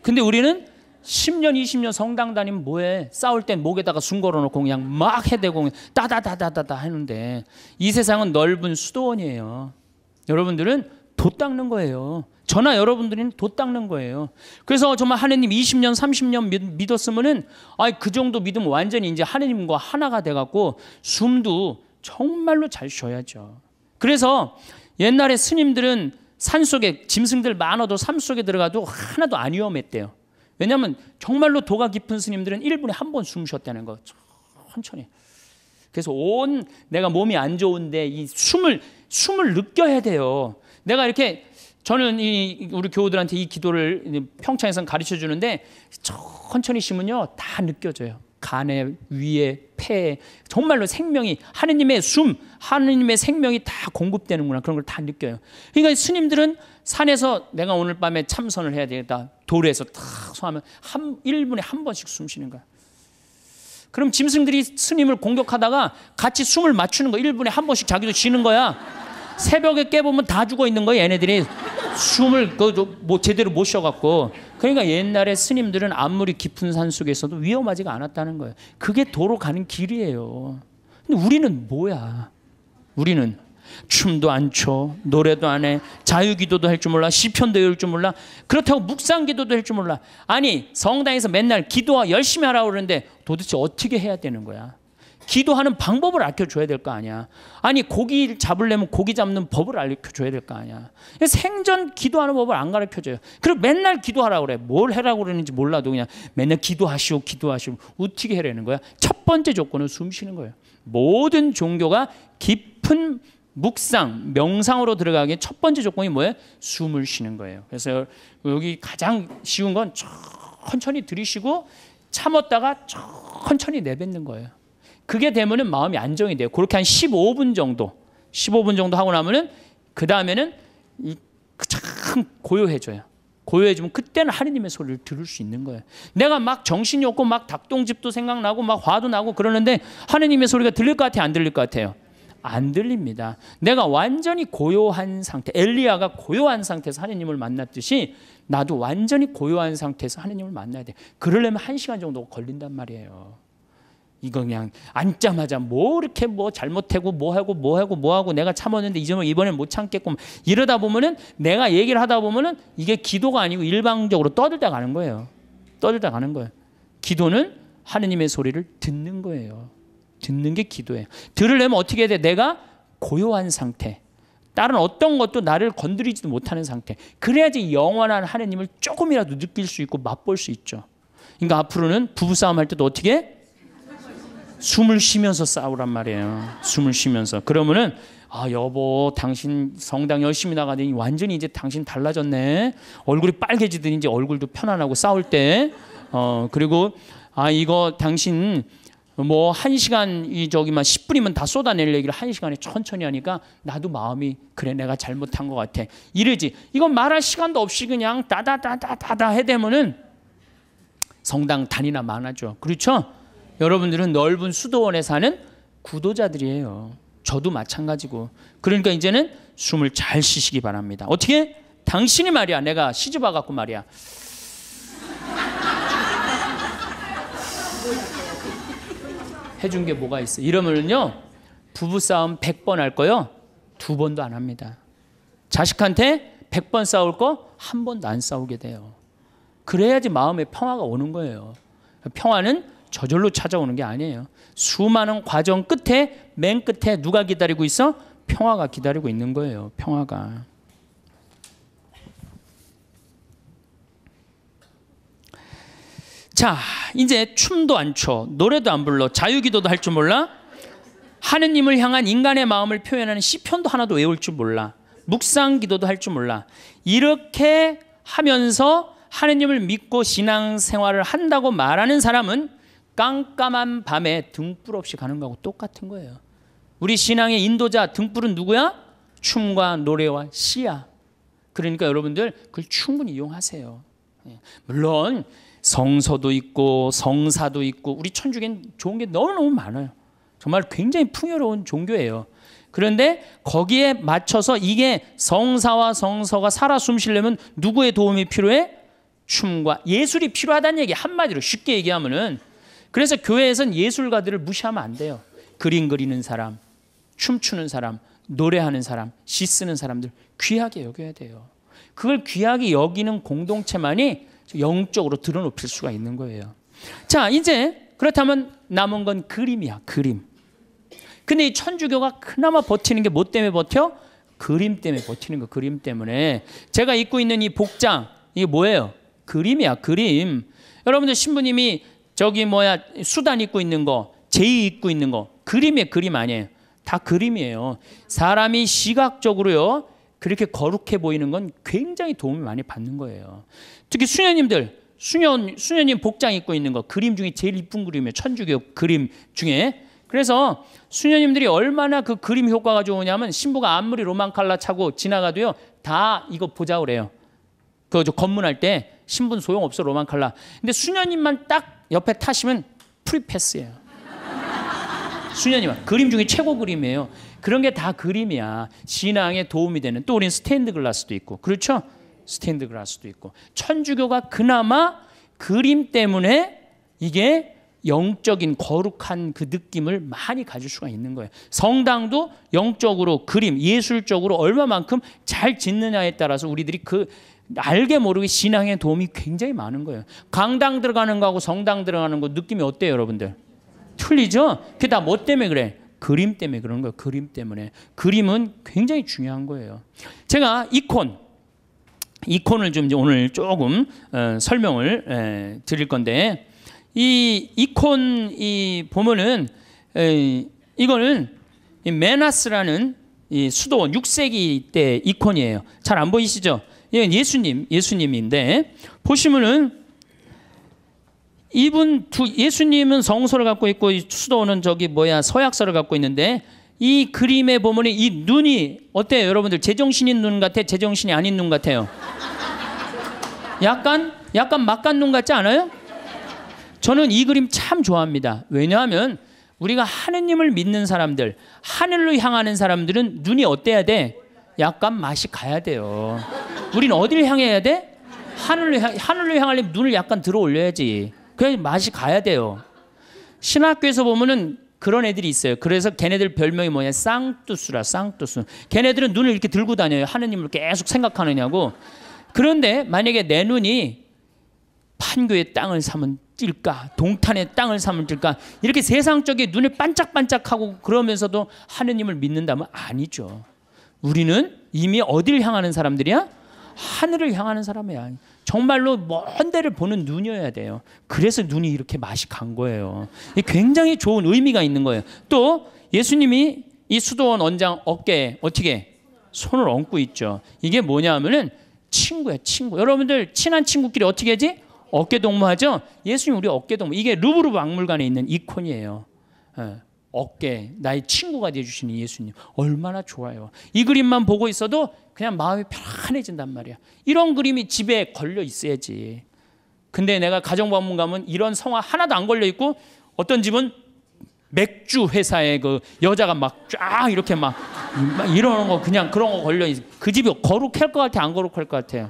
A: 근데 우리는 10년, 20년 성당 다니면 뭐해? 싸울 땐 목에다가 숨 걸어놓고 그냥 막 해대고 따다다다다다 하는데 이 세상은 넓은 수도원이에요. 여러분들은 도 닦는 거예요. 저나 여러분들은 도 닦는 거예요. 그래서 정말 하느님 20년, 30년 믿, 었으면은 아그 정도 믿으면 완전히 이제 하느님과 하나가 돼갖고 숨도 정말로 잘 쉬어야죠. 그래서 옛날에 스님들은 산속에 짐승들 많아도 산 속에 들어가도 하나도 안 위험했대요. 왜냐하면 정말로 도가 깊은 스님들은 1분에 한 번 숨 쉬었다는 거 천천히. 그래서 온 내가 몸이 안 좋은데 이 숨을 숨을 느껴야 돼요. 내가 이렇게 저는 이 우리 교우들한테 이 기도를 평창에선 가르쳐 주는데 천천히 쉬면요 다 느껴져요. 간에 위에 폐에 정말로 생명이 하느님의 숨, 하느님의 생명이 다 공급되는구나 그런 걸 다 느껴요. 그러니까 스님들은 산에서 내가 오늘 밤에 참선을 해야 되겠다. 도로에서 탁 소하면 한 1분에 한 번씩 숨 쉬는 거야. 그럼 짐승들이 스님을 공격하다가 같이 숨을 맞추는 거 1분에 한 번씩 자기도 쉬는 거야. 새벽에 깨보면 다 죽어 있는 거예요. 얘네들이 숨을 그뭐 제대로 못 쉬어갖고 그러니까 옛날에 스님들은 아무리 깊은 산 속에서도 위험하지가 않았다는 거예요. 그게 도로 가는 길이에요. 근데 우리는 뭐야? 우리는 춤도 안 춰, 노래도 안 해, 자유기도도 할 줄 몰라, 시편도 외울 줄 몰라, 그렇다고 묵상기도도 할 줄 몰라. 아니 성당에서 맨날 기도와 열심히 하라고 그러는데 도대체 어떻게 해야 되는 거야? 기도하는 방법을 알려줘야 될 거 아니야. 아니 고기 잡으려면 고기 잡는 법을 알려줘야 될 거 아니야. 생전 기도하는 법을 안 가르쳐줘요. 그리고 맨날 기도하라 그래. 뭘 해라 그러는지 몰라도 그냥 맨날 기도하시오 기도하시오 우떻게 해라는 거야. 첫 번째 조건은 숨쉬는 거예요. 모든 종교가 깊은 묵상, 명상으로 들어가기첫 번째 조건이 뭐예요? 숨을 쉬는 거예요. 그래서 여기 가장 쉬운 건 천천히 들이쉬고 참았다가 천천히 내뱉는 거예요. 그게 되면은 마음이 안정이 돼요. 그렇게 한 15분 정도, 15분 정도 하고 나면은 그 다음에는 참 고요해져요. 고요해지면 그때는 하느님의 소리를 들을 수 있는 거예요. 내가 막 정신이 없고 막 닭똥집도 생각나고 막 화도 나고 그러는데 하느님의 소리가 들릴 것 같아요? 안 들릴 것 같아요? 안 들립니다. 내가 완전히 고요한 상태, 엘리야가 고요한 상태에서 하느님을 만났듯이 나도 완전히 고요한 상태에서 하느님을 만나야 돼. 그러려면 한 시간 정도 걸린단 말이에요. 이거 그냥 앉자마자 뭐 이렇게 뭐 잘못하고 뭐하고 뭐하고 뭐하고 내가 참았는데 이점을 이번에못 참겠고 이러다 보면은 내가 얘기를 하다 보면은 이게 기도가 아니고 일방적으로 떠들다 가는 거예요. 떠들다 가는 거예요. 기도는 하느님의 소리를 듣는 거예요. 듣는 게 기도예요. 들으려면 어떻게 해야 돼? 내가 고요한 상태. 다른 어떤 것도 나를 건드리지도 못하는 상태. 그래야지 영원한 하느님을 조금이라도 느낄 수 있고 맛볼 수 있죠. 그러니까 앞으로는 부부싸움 할 때도 어떻게 숨을 쉬면서 싸우란 말이에요. 숨을 쉬면서. 그러면은 아 여보 당신 성당 열심히 나가더니 완전히 이제 당신 달라졌네. 얼굴이 빨개지더니 이제 얼굴도 편안하고 싸울 때. 어 그리고 아 이거 당신 뭐 한 시간 이 저기만 10분이면 다 쏟아낼 얘기를 한 시간에 천천히 하니까 나도 마음이 그래 내가 잘못한 것 같아 이러지 이건 말할 시간도 없이 그냥 다다다다다다 해대면은 성당 다니나 많아져 그렇죠? 여러분들은 넓은 수도원에 사는 구도자들이에요. 저도 마찬가지고. 그러니까 이제는 숨을 잘 쉬시기 바랍니다. 어떻게? 당신이 말이야. 내가 시집 와갖고 말이야. 해준 게 뭐가 있어? 이러면요. 부부싸움 100번 할 거요. 두 번도 안 합니다. 자식한테 100번 싸울 거 한 번도 안 싸우게 돼요. 그래야지 마음의 평화가 오는 거예요. 평화는 저절로 찾아오는 게 아니에요. 수많은 과정 끝에 맨 끝에 누가 기다리고 있어? 평화가 기다리고 있는 거예요. 평화가. 자, 이제 춤도 안 춰, 노래도 안 불러, 자유기도도 할 줄 몰라. 하느님을 향한 인간의 마음을 표현하는 시편도 하나도 외울 줄 몰라. 묵상기도도 할 줄 몰라. 이렇게 하면서 하느님을 믿고 신앙생활을 한다고 말하는 사람은 깜깜한 밤에 등불 없이 가는 거하고 똑같은 거예요. 우리 신앙의 인도자 등불은 누구야? 춤과 노래와 시야. 그러니까 여러분들 그걸 충분히 이용하세요. 예. 물론 성서도 있고 성사도 있고 우리 천주교는 좋은 게 너무너무 많아요. 정말 굉장히 풍요로운 종교예요. 그런데 거기에 맞춰서 이게 성사와 성서가 살아 숨쉬려면 누구의 도움이 필요해? 춤과 예술이 필요하다는 얘기 한마디로 쉽게 얘기하면은 그래서 교회에선 예술가들을 무시하면 안 돼요. 그림 그리는 사람, 춤추는 사람, 노래하는 사람, 시 쓰는 사람들 귀하게 여겨야 돼요. 그걸 귀하게 여기는 공동체만이 영적으로 드러높일 수가 있는 거예요. 자, 이제 그렇다면 남은 건 그림이야, 그림. 근데 이 천주교가 그나마 버티는 게 뭐 때문에 버텨? 그림 때문에 버티는 거, 그림 때문에. 제가 입고 있는 이 복장, 이게 뭐예요? 그림이야, 그림. 여러분들 신부님이 저기 뭐야 수단 입고 있는 거, 제이 입고 있는 거 그림의 그림 아니에요. 다 그림이에요. 사람이 시각적으로요 그렇게 거룩해 보이는 건 굉장히 도움을 많이 받는 거예요. 특히 수녀님들 수녀 수녀님 복장 입고 있는 거 그림 중에 제일 이쁜 그림이에요. 천주교 그림 중에 그래서 수녀님들이 얼마나 그 그림 효과가 좋으냐면 신부가 아무리 로망 칼라 차고 지나가도요 다 이거 보자 그래요. 그저 검문할 때 신분 소용 없어 로망 칼라. 근데 수녀님만 딱 옆에 타시면 프리패스예요. 수녀님 그림 중에 최고 그림이에요. 그런 게 다 그림이야. 신앙에 도움이 되는 또 우린 스테드 글라스도 있고 그렇죠? 스테드 글라스도 있고 천주교가 그나마 그림 때문에 이게 영적인 거룩한 그 느낌을 많이 가질 수가 있는 거예요. 성당도 영적으로 그림, 예술적으로 얼마만큼 잘 짓느냐에 따라서 우리들이 그 알게 모르게 신앙의 도움이 굉장히 많은 거예요. 강당 들어가는 거하고 성당 들어가는 거 느낌이 어때요, 여러분들? 틀리죠? 그게 다 뭐 때문에 그래? 그림 때문에 그런 거예요. 그림 때문에. 그림은 굉장히 중요한 거예요. 제가 이콘, 이콘을 좀 오늘 조금 어, 설명을 에, 드릴 건데, 이 이콘 이 보면은 에, 이거는 메나스라는 이 수도원 6세기 때 이콘이에요. 잘 안 보이시죠? 예, 예수님, 예수님인데 보시면은 이분 두 예수님은 성서를 갖고 있고 수도원은 저기 뭐야 서약서를 갖고 있는데 이 그림에 보면 이 눈이 어때요 여러분들 제정신인 눈 같아 제정신이 아닌 눈 같아요 약간 약간 막간 눈 같지 않아요? 저는 이 그림 참 좋아합니다 왜냐하면 우리가 하느님을 믿는 사람들 하늘로 향하는 사람들은 눈이 어때야 돼? 약간 맛이 가야 돼요. 우린 어디를 향해야 돼? 하늘로 향, 하늘로 향하려면 눈을 약간 들어 올려야지. 그래야 맛이 가야 돼요. 신학교에서 보면은 그런 애들이 있어요. 그래서 걔네들 별명이 뭐냐? 쌍뚜수라, 쌍뚜수. 걔네들은 눈을 이렇게 들고 다녀요. 하느님을 계속 생각하느냐고. 그런데 만약에 내 눈이 판교의 땅을 사면 찔까? 동탄의 땅을 사면 찔까? 이렇게 세상적인 눈을 반짝반짝하고 그러면서도 하느님을 믿는다면 아니죠. 우리는 이미 어디를 향하는 사람들이야? 하늘을 향하는 사람이야. 정말로 먼 데를 보는 눈이어야 돼요. 그래서 눈이 이렇게 맛이 간 거예요. 굉장히 좋은 의미가 있는 거예요. 또 예수님이 이 수도원 원장 어깨에 어떻게 손을 얹고 있죠. 이게 뭐냐면은 친구야, 친구. 여러분들 친한 친구끼리 어떻게 하지? 어깨 동무하죠. 예수님 우리 어깨 동무. 이게 루브르 박물관에 있는 이콘이에요. 예. 어깨, 나의 친구가 되어주시는 예수님. 얼마나 좋아요. 이 그림만 보고 있어도 그냥 마음이 편안해진단 말이야. 이런 그림이 집에 걸려 있어야지. 근데 내가 가정방문 가면 이런 성화 하나도 안 걸려 있고 어떤 집은 맥주 회사에 그 여자가 막 쫙 이렇게 막, 막 이러는 거 그냥 그런 거 걸려 있어. 그 집이 거룩할 것 같아, 안 거룩할 것 같아요.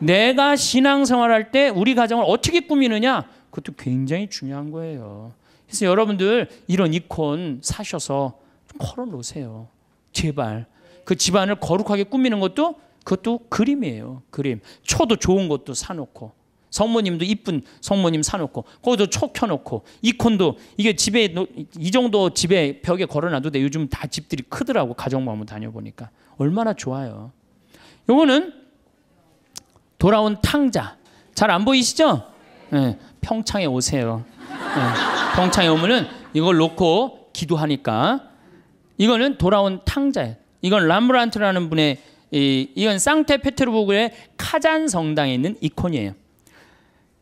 A: 내가 신앙생활할 때 우리 가정을 어떻게 꾸미느냐 그것도 굉장히 중요한 거예요. 그래서 여러분들 이런 이콘 사셔서 걸어 놓으세요. 제발. 그 집안을 거룩하게 꾸미는 것도 그것도 그림이에요. 그림. 초도 좋은 것도 사놓고. 성모님도 이쁜 성모님 사놓고 거기도 초 켜놓고 이콘도 이게 집에 이 정도 집에 벽에 걸어놔도 돼 요즘 다 집들이 크더라고 가정부 한 다녀보니까 얼마나 좋아요 요거는 돌아온 탕자 잘 안 보이시죠? 네, 평창에 오세요 네. 병창에 오면은 이걸 놓고 기도하니까 이거는 돌아온 탕자예요. 이건 람브란트라는 분의 이, 이건 상테페테르부르의 카잔 성당에 있는 이콘이에요.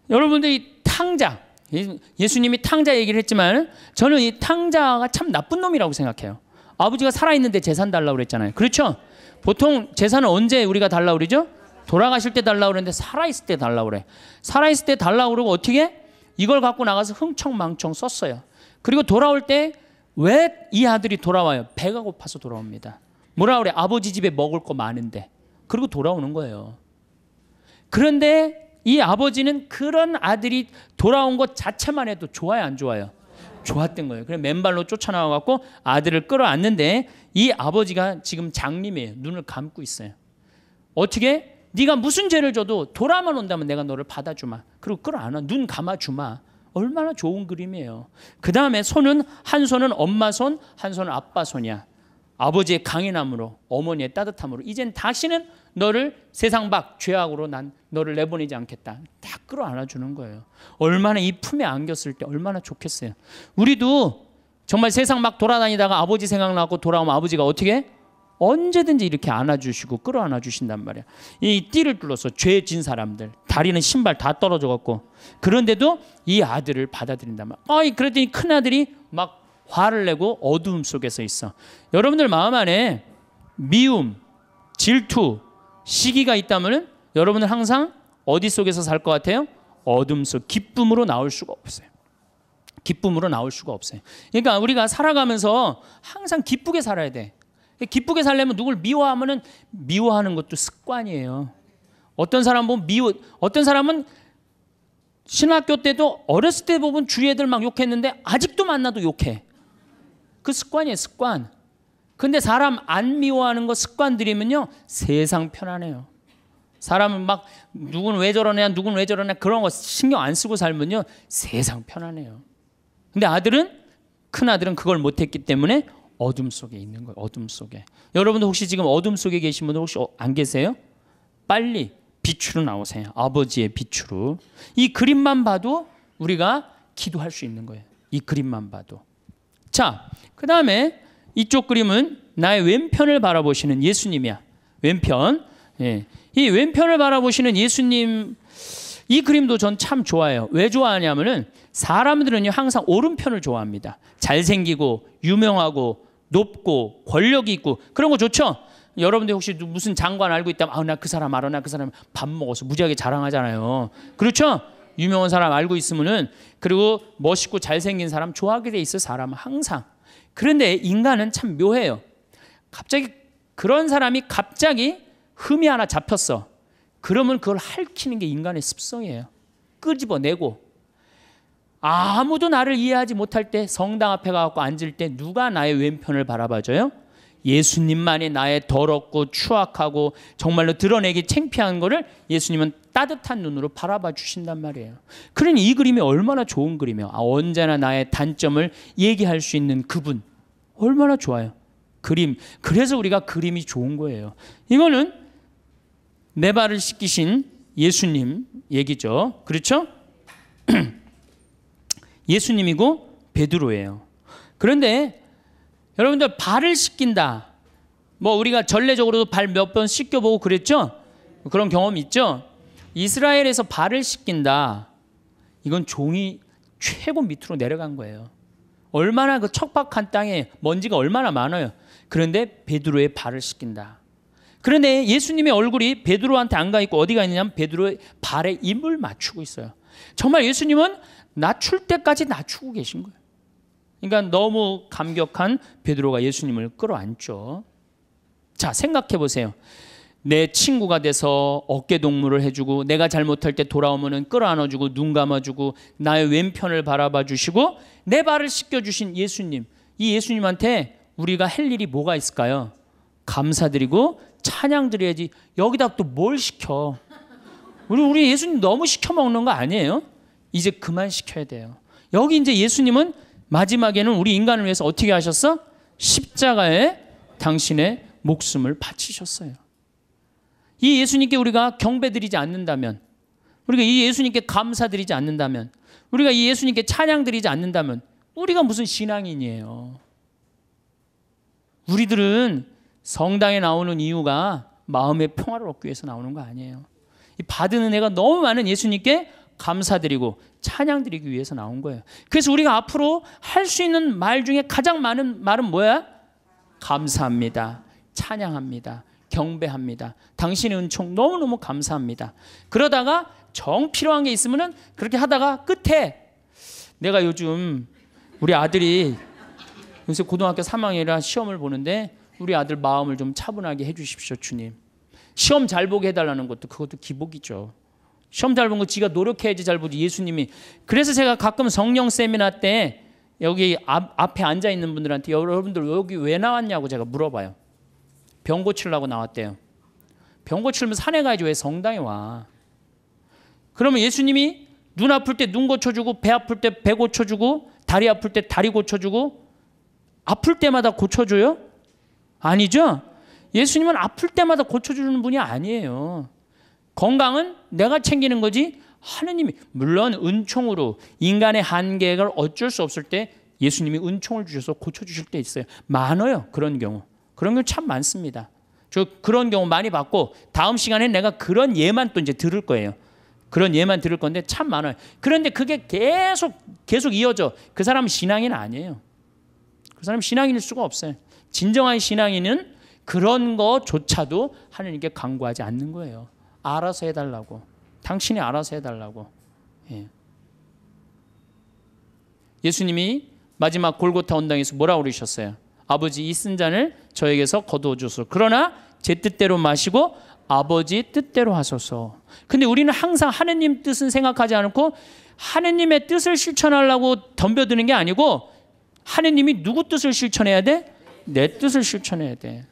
A: 여러분들 이 탕자 예, 예수님이 탕자 얘기를 했지만 저는 이 탕자가 참 나쁜 놈이라고 생각해요. 아버지가 살아 있는데 재산 달라고 그랬잖아요. 그렇죠? 보통 재산은 언제 우리가 달라고 그러죠? 돌아가실 때 달라고 그러는데 살아 있을 때 달라고 그래. 살아 있을 때 달라고 그러고 어떻게? 이걸 갖고 나가서 흥청망청 썼어요. 그리고 돌아올 때 왜 이 아들이 돌아와요? 배가 고파서 돌아옵니다. 뭐라 그래? 아버지 집에 먹을 거 많은데. 그리고 돌아오는 거예요. 그런데 이 아버지는 그런 아들이 돌아온 것 자체만 해도 좋아요, 안 좋아요? 좋았던 거예요. 그래 맨발로 쫓아나와 갖고 아들을 끌어안는데 이 아버지가 지금 장님이에요. 눈을 감고 있어요. 어떻게 네가 무슨 죄를 줘도 돌아만 온다면 내가 너를 받아주마. 그리고 그걸 안 와. 눈 감아주마. 얼마나 좋은 그림이에요. 그 다음에 손은 한 손은 엄마 손, 한 손은 아빠 손이야. 아버지의 강인함으로, 어머니의 따뜻함으로. 이젠 다시는 너를 세상 밖 죄악으로 난 너를 내보내지 않겠다. 다 끌어안아주는 거예요. 얼마나 이 품에 안겼을 때 얼마나 좋겠어요. 우리도 정말 세상 막 돌아다니다가 아버지 생각나고 돌아오면 아버지가 어떻게 언제든지 이렇게 안아주시고 끌어안아 주신단 말이야. 이 띠를 둘러서 죄진 사람들 다리는 신발 다 떨어져 갖고 그런데도 이 아들을 받아들인단 말이야. 아이 그랬더니 큰 아들이 막 화를 내고 어두움 속에서 있어. 여러분들 마음 안에 미움, 질투, 시기가 있다면 여러분은 항상 어디 속에서 살 것 같아요? 어둠 속 기쁨으로 나올 수가 없어요. 기쁨으로 나올 수가 없어요. 그러니까 우리가 살아가면서 항상 기쁘게 살아야 돼. 기쁘게 살려면 누굴 미워하면은 미워하는 것도 습관이에요. 어떤 사람 보면 미워 어떤 사람은 신학교 때도 어렸을 때 보면 주위 애들 막 욕했는데 아직도 만나도 욕해. 그 습관이에요, 습관. 근데 사람 안 미워하는 거 습관 들이면요. 세상 편안해요. 사람은 막 누군 왜 저러냐, 누군 왜 저러냐 그런 거 신경 안 쓰고 살면요. 세상 편안해요. 근데 아들은 큰 아들은 그걸 못 했기 때문에 어둠 속에 있는 거예요. 어둠 속에. 여러분도 혹시 지금 어둠 속에 계신 분들 혹시 어, 안 계세요? 빨리 빛으로 나오세요. 아버지의 빛으로. 이 그림만 봐도 우리가 기도할 수 있는 거예요. 이 그림만 봐도. 자, 그 다음에 이쪽 그림은 나의 왼편을 바라보시는 예수님이야. 왼편. 예. 이 왼편을 바라보시는 예수님 이 그림도 전 참 좋아해요. 왜 좋아하냐면은 사람들은요 항상 오른편을 좋아합니다. 잘생기고 유명하고 높고 권력이 있고 그런 거 좋죠. 여러분들 혹시 무슨 장관 알고 있다면 아나 그 사람 알아 나 그 사람 밥 먹어서 무지하게 자랑하잖아요. 그렇죠? 유명한 사람 알고 있으면은 그리고 멋있고 잘생긴 사람 좋아하게 돼 있어 사람 항상. 그런데 인간은 참 묘해요. 갑자기 그런 사람이 갑자기 흠이 하나 잡혔어. 그러면 그걸 할퀴는 게 인간의 습성이에요. 끄집어내고 아무도 나를 이해하지 못할 때 성당 앞에 가고 앉을 때 누가 나의 왼편을 바라봐줘요? 예수님만이 나의 더럽고 추악하고 정말로 드러내기 창피한 것을 예수님은 따뜻한 눈으로 바라봐 주신단 말이에요. 그러니 이 그림이 얼마나 좋은 그림이에요. 아, 언제나 나의 단점을 얘기할 수 있는 그분. 얼마나 좋아요. 그림. 그래서 우리가 그림이 좋은 거예요. 이거는 내 발을 씻기신 예수님 얘기죠. 그렇죠? *clears throat* 예수님이고 베드로예요. 그런데 여러분들 발을 씻긴다. 뭐 우리가 전례적으로도 발 몇 번 씻겨보고 그랬죠? 그런 경험 있죠? 이스라엘에서 발을 씻긴다. 이건 종이 최고 밑으로 내려간 거예요. 얼마나 그 척박한 땅에 먼지가 얼마나 많아요. 그런데 베드로의 발을 씻긴다. 그런데 예수님의 얼굴이 베드로한테 안 가 있고 어디가 있냐면 느 베드로의 발에 임을 맞추고 있어요. 정말 예수님은 낮출 때까지 낮추고 계신 거예요. 그러니까 너무 감격한 베드로가 예수님을 끌어안죠. 자, 생각해 보세요. 내 친구가 돼서 어깨 동무를 해주고 내가 잘못할 때 돌아오면은 끌어안아주고 눈 감아주고 나의 왼편을 바라봐 주시고 내 발을 씻겨 주신 예수님. 이 예수님한테 우리가 할 일이 뭐가 있을까요? 감사드리고 찬양 드려야지. 여기다 또 뭘 시켜? 우리 우리 예수님 너무 시켜 먹는 거 아니에요? 이제 그만 시켜야 돼요. 여기 이제 예수님은 마지막에는 우리 인간을 위해서 어떻게 하셨어? 십자가에 당신의 목숨을 바치셨어요. 이 예수님께 우리가 경배드리지 않는다면, 우리가 이 예수님께 감사드리지 않는다면, 우리가 이 예수님께 찬양드리지 않는다면, 우리가 무슨 신앙인이에요? 우리들은 성당에 나오는 이유가 마음의 평화를 얻기 위해서 나오는 거 아니에요. 받은 은혜가 너무 많은 예수님께 감사드리고 찬양드리기 위해서 나온 거예요. 그래서 우리가 앞으로 할 수 있는 말 중에 가장 많은 말은 뭐야? 감사합니다. 찬양합니다. 경배합니다. 당신의 은총 너무너무 감사합니다. 그러다가 정 필요한 게 있으면은 그렇게 하다가 끝에 내가 요즘 우리 아들이 요새 고등학교 3학년이라 시험을 보는데 우리 아들 마음을 좀 차분하게 해주십시오, 주님. 시험 잘 보게 해달라는 것도 그것도 기복이죠. 시험 잘 본 거 지가 노력해야지 잘 보지 예수님이. 그래서 제가 가끔 성령 세미나 때 여기 앞, 앞에 앉아 있는 분들한테 여러분들 여기 왜 나왔냐고 제가 물어봐요. 병 고치려고 나왔대요. 병 고치려면 산에 가야지 왜 성당에 와. 그러면 예수님이 눈 아플 때 눈 고쳐주고 배 아플 때 배 고쳐주고 다리 아플 때 다리 고쳐주고 아플 때마다 고쳐줘요? 아니죠? 예수님은 아플 때마다 고쳐주는 분이 아니에요. 건강은 내가 챙기는 거지 하느님이 물론 은총으로 인간의 한계를 어쩔 수 없을 때 예수님이 은총을 주셔서 고쳐주실 때 있어요. 많아요 그런 경우. 그런 경우 참 많습니다. 저 그런 경우 많이 봤고 다음 시간에 내가 그런 예만 또 이제 들을 거예요. 그런 예만 들을 건데 참 많아요. 그런데 그게 계속 계속 이어져. 그 사람 신앙인 아니에요. 그 사람 신앙인일 수가 없어요. 진정한 신앙인은 그런 거조차도 하느님께 강구하지 않는 거예요. 알아서 해달라고. 당신이 알아서 해달라고. 예. 예수님이 마지막 골고타 언당에서 뭐라고 그러셨어요? 아버지 이 쓴 잔을 저에게서 거두어 주소. 그러나 제 뜻대로 마시고 아버지 뜻대로 하소서. 근데 우리는 항상 하느님 뜻은 생각하지 않고 하느님의 뜻을 실천하려고 덤벼드는 게 아니고 하느님이 누구 뜻을 실천해야 돼? 내 뜻을 실천해야 돼.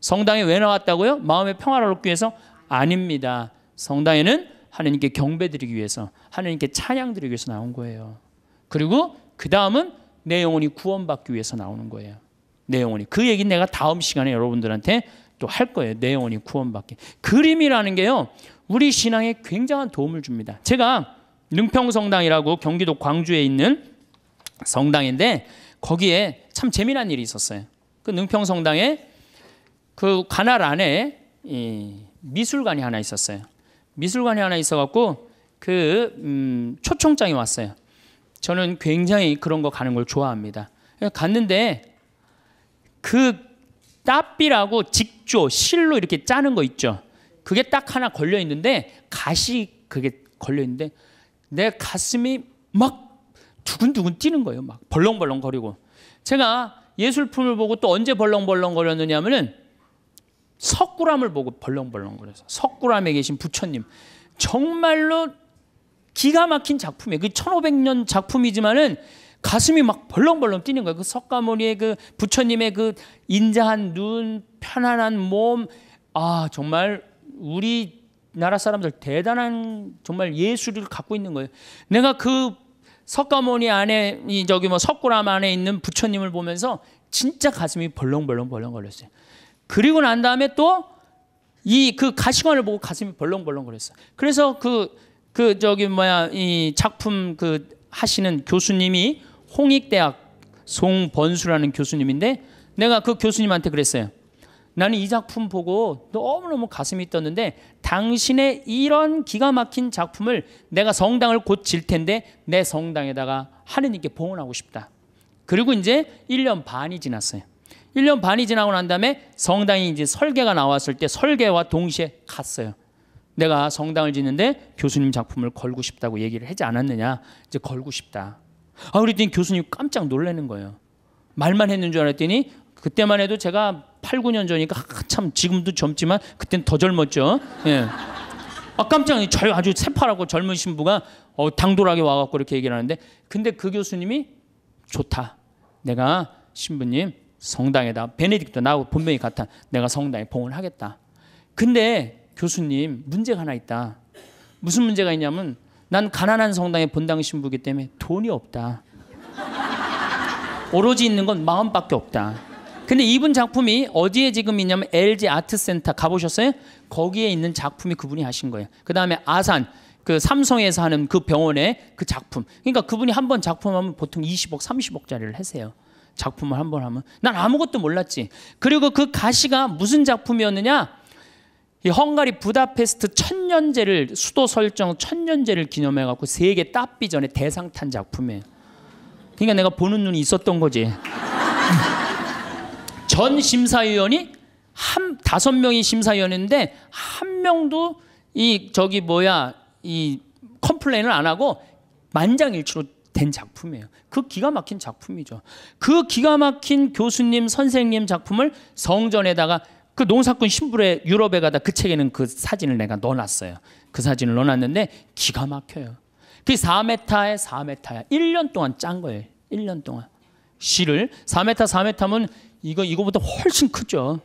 A: 성당에 왜 나왔다고요? 마음의 평화를 얻기 위해서? 아닙니다. 성당에는 하나님께 경배드리기 위해서, 하나님께 찬양드리기 위해서 나온 거예요. 그리고 그 다음은 내 영혼이 구원받기 위해서 나오는 거예요. 내 영혼이. 그 얘기는 내가 다음 시간에 여러분들한테 또 할 거예요. 내 영혼이 구원받기. 그림이라는 게요. 우리 신앙에 굉장한 도움을 줍니다. 제가 능평성당이라고 경기도 광주에 있는 성당인데 거기에 참 재미난 일이 있었어요. 그 능평성당에 그 관할 안에 미술관이 하나 있었어요. 미술관이 하나 있어갖고 그 음, 초청장이 왔어요. 저는 굉장히 그런 거 가는 걸 좋아합니다. 갔는데 그 따삐라고 직조 실로 이렇게 짜는 거 있죠. 그게 딱 하나 걸려 있는데 가시 그게 걸려 있는데 내 가슴이 막 두근두근 뛰는 거예요. 막 벌렁벌렁 거리고 제가 예술품을 보고 또 언제 벌렁벌렁 거렸느냐면은 석굴암을 보고 벌렁벌렁 거려서 석굴암에 계신 부처님 정말로 기가 막힌 작품이에요. 그 1500년 작품이지만은 가슴이 막 벌렁벌렁 뛰는 거예요. 그 석가모니의 그 부처님의 그 인자한 눈, 편안한 몸, 아 정말 우리 나라 사람들 대단한 정말 예술을 갖고 있는 거예요. 내가 그 석가모니 안에 이 저기 뭐 석굴암 안에 있는 부처님을 보면서 진짜 가슴이 벌렁벌렁 벌렁거렸어요. 그리고 난 다음에 또 이 그 가시관을 보고 가슴이 벌렁벌렁거렸어요. 그래서 그그 그 저기 뭐야 이 작품 그 하시는 교수님이 홍익대학 송번수라는 교수님인데 내가 그 교수님한테 그랬어요. 나는 이 작품 보고 너무너무 가슴이 떴는데 당신의 이런 기가 막힌 작품을 내가 성당을 곧칠 텐데 내 성당에다가 하느님께 봉헌하고 싶다. 그리고 이제 1년 반이 지났어요. 1년 반이 지나고 난 다음에 성당이 이제 설계가 나왔을 때 설계와 동시에 갔어요. 내가 성당을 짓는데 교수님 작품을 걸고 싶다고 얘기를 하지 않았느냐. 이제 걸고 싶다. 아, 그랬더니 교수님 깜짝 놀라는 거예요. 말만 했는 줄 알았더니 그때만 해도 제가 8, 9년 전이니까 참 지금도 젊지만 그땐 더 젊었죠. 예. 아 깜짝이야. 아주 새파랗고 젊은 신부가 어, 당돌하게 와갖고 이렇게 얘기를 하는데 근데 그 교수님이 좋다. 내가 신부님 성당에다 베네딕토 나 본명이 같아. 내가 성당에 봉을 하겠다. 근데 교수님 문제가 하나 있다. 무슨 문제가 있냐면 난 가난한 성당의 본당 신부기 때문에 돈이 없다. 오로지 있는 건 마음밖에 없다. 근데 이분 작품이 어디에 지금 있냐면 LG 아트센터 가보셨어요? 거기에 있는 작품이 그분이 하신 거예요. 그 다음에 아산 그 삼성에서 하는 그 병원의 그 작품. 그러니까 그분이 한 번 작품하면 보통 20억, 30억짜리를 하세요. 작품을 한 번 하면 난 아무것도 몰랐지. 그리고 그 가시가 무슨 작품이었느냐? 이 헝가리 부다페스트 천년제를 수도 설정 천년제를 기념해 갖고 세계 따삐 전에 대상 탄 작품이에요. 그러니까 내가 보는 눈이 있었던 거지. 전 심사위원이 한 다섯 명이 심사위원인데 한 명도 이 저기 뭐야 이 컴플레인을 안 하고 만장일치로 된 작품이에요. 그 기가 막힌 작품이죠. 그 기가 막힌 교수님 선생님 작품을 성전에다가 그 농사꾼 신부의 유럽에 가다 그 책에는 그 사진을 내가 넣어놨어요. 그 사진을 넣어놨는데 기가 막혀요. 그 4m에 4m야. 1년 동안 짠 거예요. 1년 동안. 시를 4m 4m면 이거 이거보다 훨씬 크죠.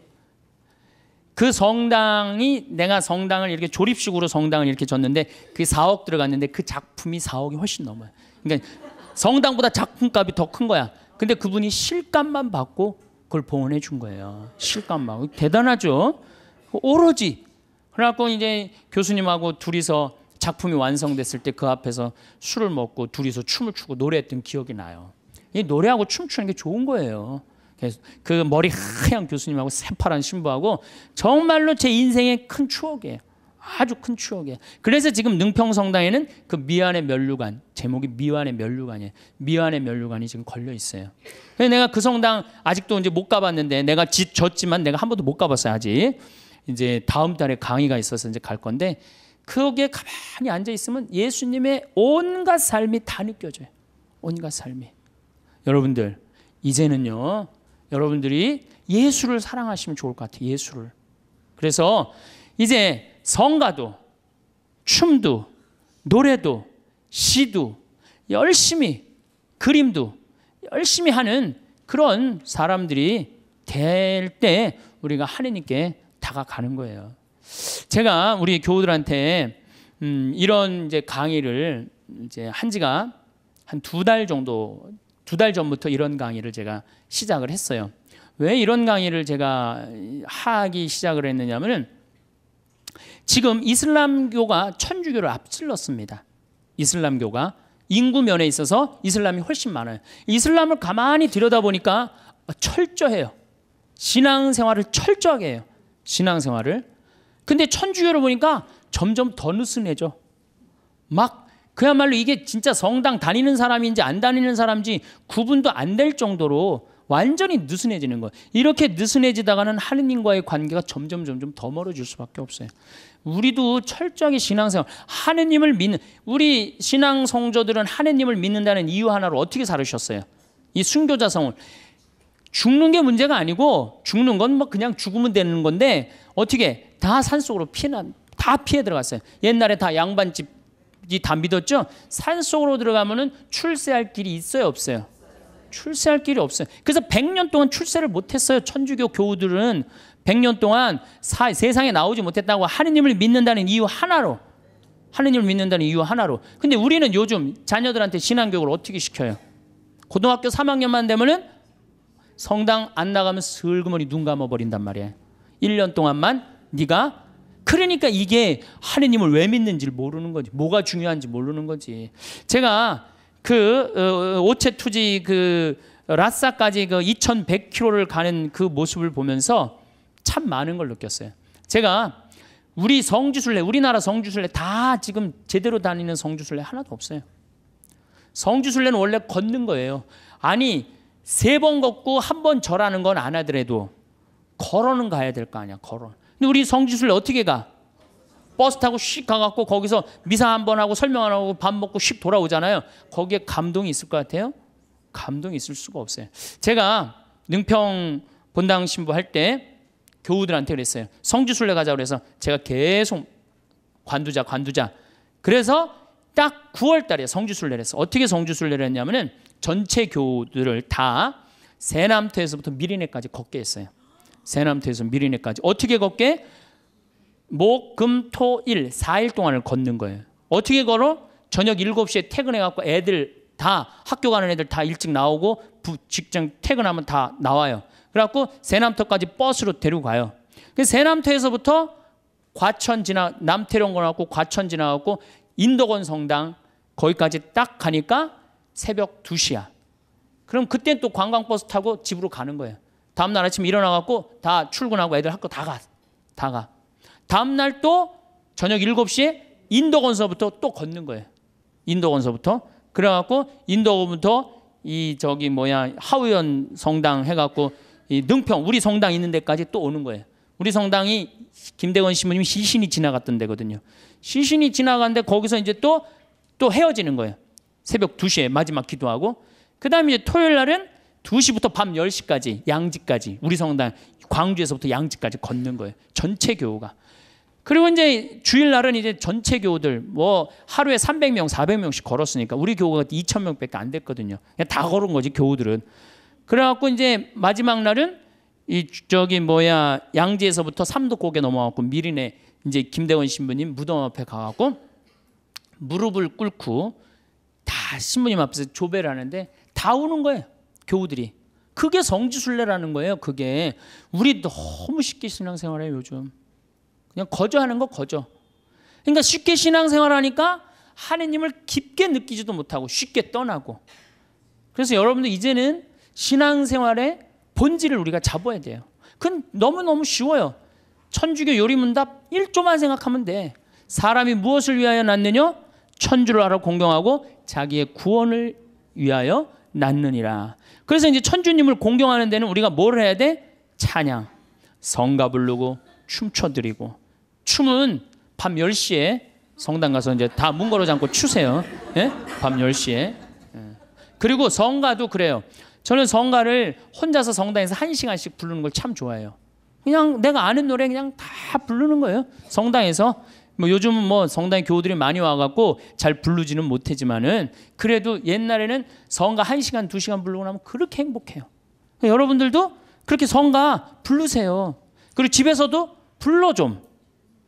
A: 그 성당이 내가 성당을 이렇게 조립식으로 성당을 이렇게 졌는데 그 4억 들어갔는데 그 작품이 4억이 훨씬 넘어요. 그러니까 성당보다 작품값이 더 큰 거야. 근데 그분이 실감만 받고 그걸 봉헌해 준 거예요. 실감만 대단하죠. 오로지 그래갖고 이제 교수님하고 둘이서 작품이 완성됐을 때 그 앞에서 술을 먹고 둘이서 춤을 추고 노래했던 기억이 나요. 이 노래하고 춤추는 게 좋은 거예요. 그 머리 하얀 교수님하고 새파란 신부하고 정말로 제 인생의 큰 추억이에요. 아주 큰 추억이에요. 그래서 지금 능평성당에는 그 미완의 멸류관 제목이 미완의 멸류관이에요. 미완의 멸류관이 지금 걸려 있어요. 그래서 내가 그 성당 아직도 이제 못 가봤는데 내가 지, 졌지만 내가 한 번도 못 가봤어요 아직. 이제 다음 달에 강의가 있어서 이제 갈 건데 거기에 가만히 앉아 있으면 예수님의 온갖 삶이 다 느껴져요. 온갖 삶이. 여러분들 이제는요 여러분들이 예수를 사랑하시면 좋을 것 같아요. 예수를. 그래서 이제 성가도 춤도 노래도 시도 열심히 그림도 열심히 하는 그런 사람들이 될 때 우리가 하느님께 다가가는 거예요. 제가 우리 교우들한테 음 이런 이제 강의를 이제 한 지가 한 두 달 정도 두달 전부터 이런 강의를 제가 시작을 했어요. 왜 이런 강의를 제가 하기 시작을 했느냐면은 지금 이슬람교가 천주교를 앞질렀습니다. 이슬람교가 인구 면에 있어서 이슬람이 훨씬 많아요. 이슬람을 가만히 들여다보니까 철저해요. 신앙생활을 철저하게 해요. 신앙생활을. 근데 천주교를 보니까 점점 더 느슨해져. 막 그야말로 이게 진짜 성당 다니는 사람인지 안 다니는 사람인지 구분도 안 될 정도로 완전히 느슨해지는 거예요. 이렇게 느슨해지다가는 하느님과의 관계가 점점 점점 더 멀어질 수밖에 없어요. 우리도 철저하게 신앙생활, 하느님을 믿는 우리 신앙 성조들은 하느님을 믿는다는 이유 하나로 어떻게 살으셨어요? 이 순교자성을 죽는 게 문제가 아니고 죽는 건 뭐 그냥 죽으면 되는 건데 어떻게 다 산속으로 피난 다 피해 들어갔어요. 옛날에 다 양반집 다 믿었죠? 산 속으로 들어가면은 출세할 길이 있어요, 없어요? 출세할 길이 없어요. 그래서 100년 동안 출세를 못했어요. 천주교 교우들은 100년 동안 사, 세상에 나오지 못했다고 하느님을 믿는다는 이유 하나로 하느님을 믿는다는 이유 하나로. 근데 우리는 요즘 자녀들한테 신앙교육을 어떻게 시켜요? 고등학교 3학년만 되면은 성당 안 나가면 슬그머니 눈 감아버린단 말이에요. 1년 동안만 네가 그러니까 이게 하느님을 왜 믿는지 모르는 거지. 뭐가 중요한지 모르는 거지. 제가 그 어, 어 오체 투지 그 라싸까지 그 2,100km를 가는 그 모습을 보면서 참 많은 걸 느꼈어요. 제가 우리 성주순례, 우리나라 성주순례 다 지금 제대로 다니는 성주순례 하나도 없어요. 성주순례는 원래 걷는 거예요. 아니 세 번 걷고 한 번 절하는 건 안 하더라도 걸어는 가야 될 거 아니야. 걸어. 우리 성지순례 어떻게 가? 버스 타고 씩 가갖고 거기서 미사 한번 하고 설명 안 하고 밥 먹고 씩 돌아오잖아요. 거기에 감동이 있을 것 같아요? 감동이 있을 수가 없어요. 제가 능평 본당 신부 할 때 교우들한테 그랬어요. 성지순례 가자 그래서 제가 계속 관두자 관두자. 그래서 딱 9월 달에 성지순례를 했어. 어떻게 성지순례를 했냐면은 전체 교우들을 다세남태에서부터 미리네까지 걷게 했어요. 세남태에서 미리네까지 어떻게 걷게? 목, 금, 토, 일 4일 동안을 걷는 거예요. 어떻게 걸어? 저녁 7시에 퇴근해 갖고 애들 다 학교 가는 애들 다 일찍 나오고 부, 직장 퇴근하면 다 나와요. 그래갖고 세남터까지 버스로 데리고 가요. 그 세남터에서부터 과천 지나 남태령 건너고 과천 지나갖고 인덕원 성당 거기까지 딱 가니까 새벽 2시야. 그럼 그때 또 관광버스 타고 집으로 가는 거예요. 다음 날 아침에 일어나 갖고 다 출근하고 애들 학교 다 가. 다 가. 다음 날 또 저녁 7시에 인도 건서부터 또 걷는 거예요. 인도 건서부터 그래 갖고 인도부터 이 저기 뭐야 하우연 성당 해 갖고 이 능평 우리 성당 있는 데까지 또 오는 거예요. 우리 성당이 김대건 신부님 시신이 지나갔던 데거든요. 시신이 지나갔는데 거기서 이제 또 또 헤어지는 거예요. 새벽 2시에 마지막 기도하고 그다음에 이제 토요일 날은 2시부터 밤 10시까지 양지까지 우리 성당 광주에서부터 양지까지 걷는 거예요. 전체 교우가. 그리고 이제 주일날은 이제 전체 교우들 뭐 하루에 300명, 400명씩 걸었으니까 우리 교우가 2,000명밖에 안 됐거든요. 그냥 다 걸은 거지 교우들은. 그래갖고 이제 마지막 날은 이 저기 뭐야 양지에서부터 삼도곡에 넘어갔고 미리네 이제 김대원 신부님 무덤 앞에 가갖고 무릎을 꿇고 다 신부님 앞에서 조배를 하는데 다 우는 거예요. 교우들이 그게 성지순례라는 거예요. 그게 우리 너무 쉽게 신앙생활해 요즘 요 그냥 거저 하는 거 거저. 그러니까 쉽게 신앙생활하니까 하느님을 깊게 느끼지도 못하고 쉽게 떠나고. 그래서 여러분들 이제는 신앙생활의 본질을 우리가 잡아야 돼요. 그건 너무너무 쉬워요. 천주교 요리문답 1조만 생각하면 돼. 사람이 무엇을 위하여 났느냐? 천주를 알아 공경하고 자기의 구원을 위하여 낳느니라. 그래서 이제 천주님을 공경하는 데는 우리가 뭘 해야 돼? 찬양, 성가 부르고 춤춰 드리고. 춤은 밤 10시에 성당 가서 이제 다문 걸어 잠고 추세요. 예? 밤 10시에. 예. 그리고 성가도 그래요. 저는 성가를 혼자서 성당에서 한시간씩 부르는 걸 참 좋아해요. 그냥 내가 아는 노래 그냥 다 부르는 거예요. 성당에서 뭐 요즘은 뭐 성당에 교우들이 많이 와갖고 잘 부르지는 못하지만은 그래도 옛날에는 성가 한 시간 두 시간 부르고 나면 그렇게 행복해요. 여러분들도 그렇게 성가 부르세요. 그리고 집에서도 불러 좀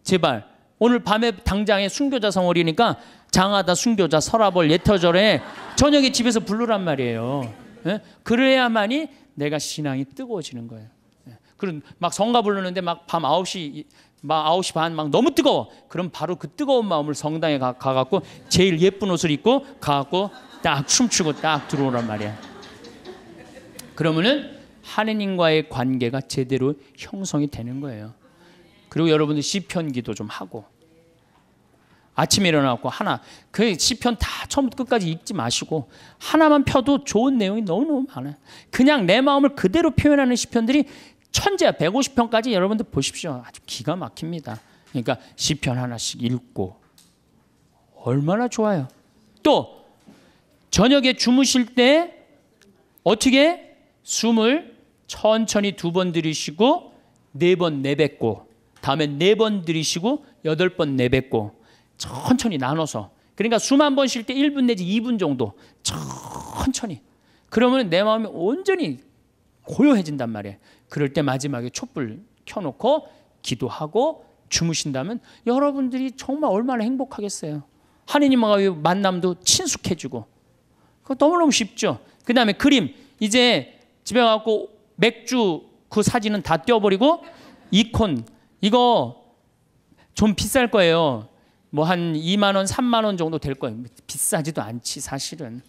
A: 제발 오늘 밤에 당장에 순교자 성월이니까 장하다 순교자 설아벌 예터절에 저녁에 집에서 부르란 말이에요. 예? 그래야만이 내가 신앙이 뜨거워지는 거예요. 예. 그런 막 성가 부르는데 막 밤 9시 막아 9시 반막 너무 뜨거워. 그럼 바로 그 뜨거운 마음을 성당에 가, 가갖고 제일 예쁜 옷을 입고 가갖고 딱 춤추고 딱 들어오란 말이야. 그러면은 하느님과의 관계가 제대로 형성이 되는 거예요. 그리고 여러분들 시편 기도 좀 하고 아침에 일어나고 하나 그 시편 다 처음부터 끝까지 읽지 마시고 하나만 펴도 좋은 내용이 너무너무 많아요. 그냥 내 마음을 그대로 표현하는 시편들이 천재야 150편까지 여러분들 보십시오. 아주 기가 막힙니다. 그러니까 시편 하나씩 읽고 얼마나 좋아요. 또 저녁에 주무실 때 어떻게 숨을 천천히 두 번 들이쉬고 네 번 내뱉고 다음에 네 번 들이쉬고 여덟 번 내뱉고 천천히 나눠서 그러니까 숨 한 번 쉴 때 1분 내지 2분 정도 천천히 그러면 내 마음이 온전히 고요해진단 말이에요. 그럴 때 마지막에 촛불 켜놓고 기도하고 주무신다면 여러분들이 정말 얼마나 행복하겠어요. 하느님과의 만남도 친숙해지고 그거 너무너무 쉽죠. 그 다음에 그림 이제 집에 가고 맥주 그 사진은 다 떼어버리고 이콘 이거 좀 비쌀 거예요. 뭐 한 2만 원, 3만 원 정도 될 거예요. 비싸지도 않지 사실은.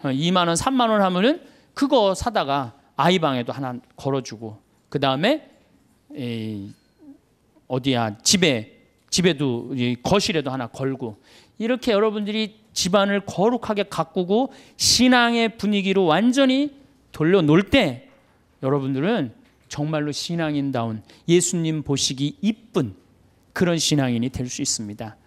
A: 2만 어, 원, 3만 원 하면은 그거 사다가 아이 방에도 하나 걸어주고 그 다음에 어디야 집에 집에도 거실에도 하나 걸고 이렇게 여러분들이 집안을 거룩하게 가꾸고 신앙의 분위기로 완전히 돌려놓을 때 여러분들은 정말로 신앙인다운 예수님 보시기 이쁜 그런 신앙인이 될 수 있습니다.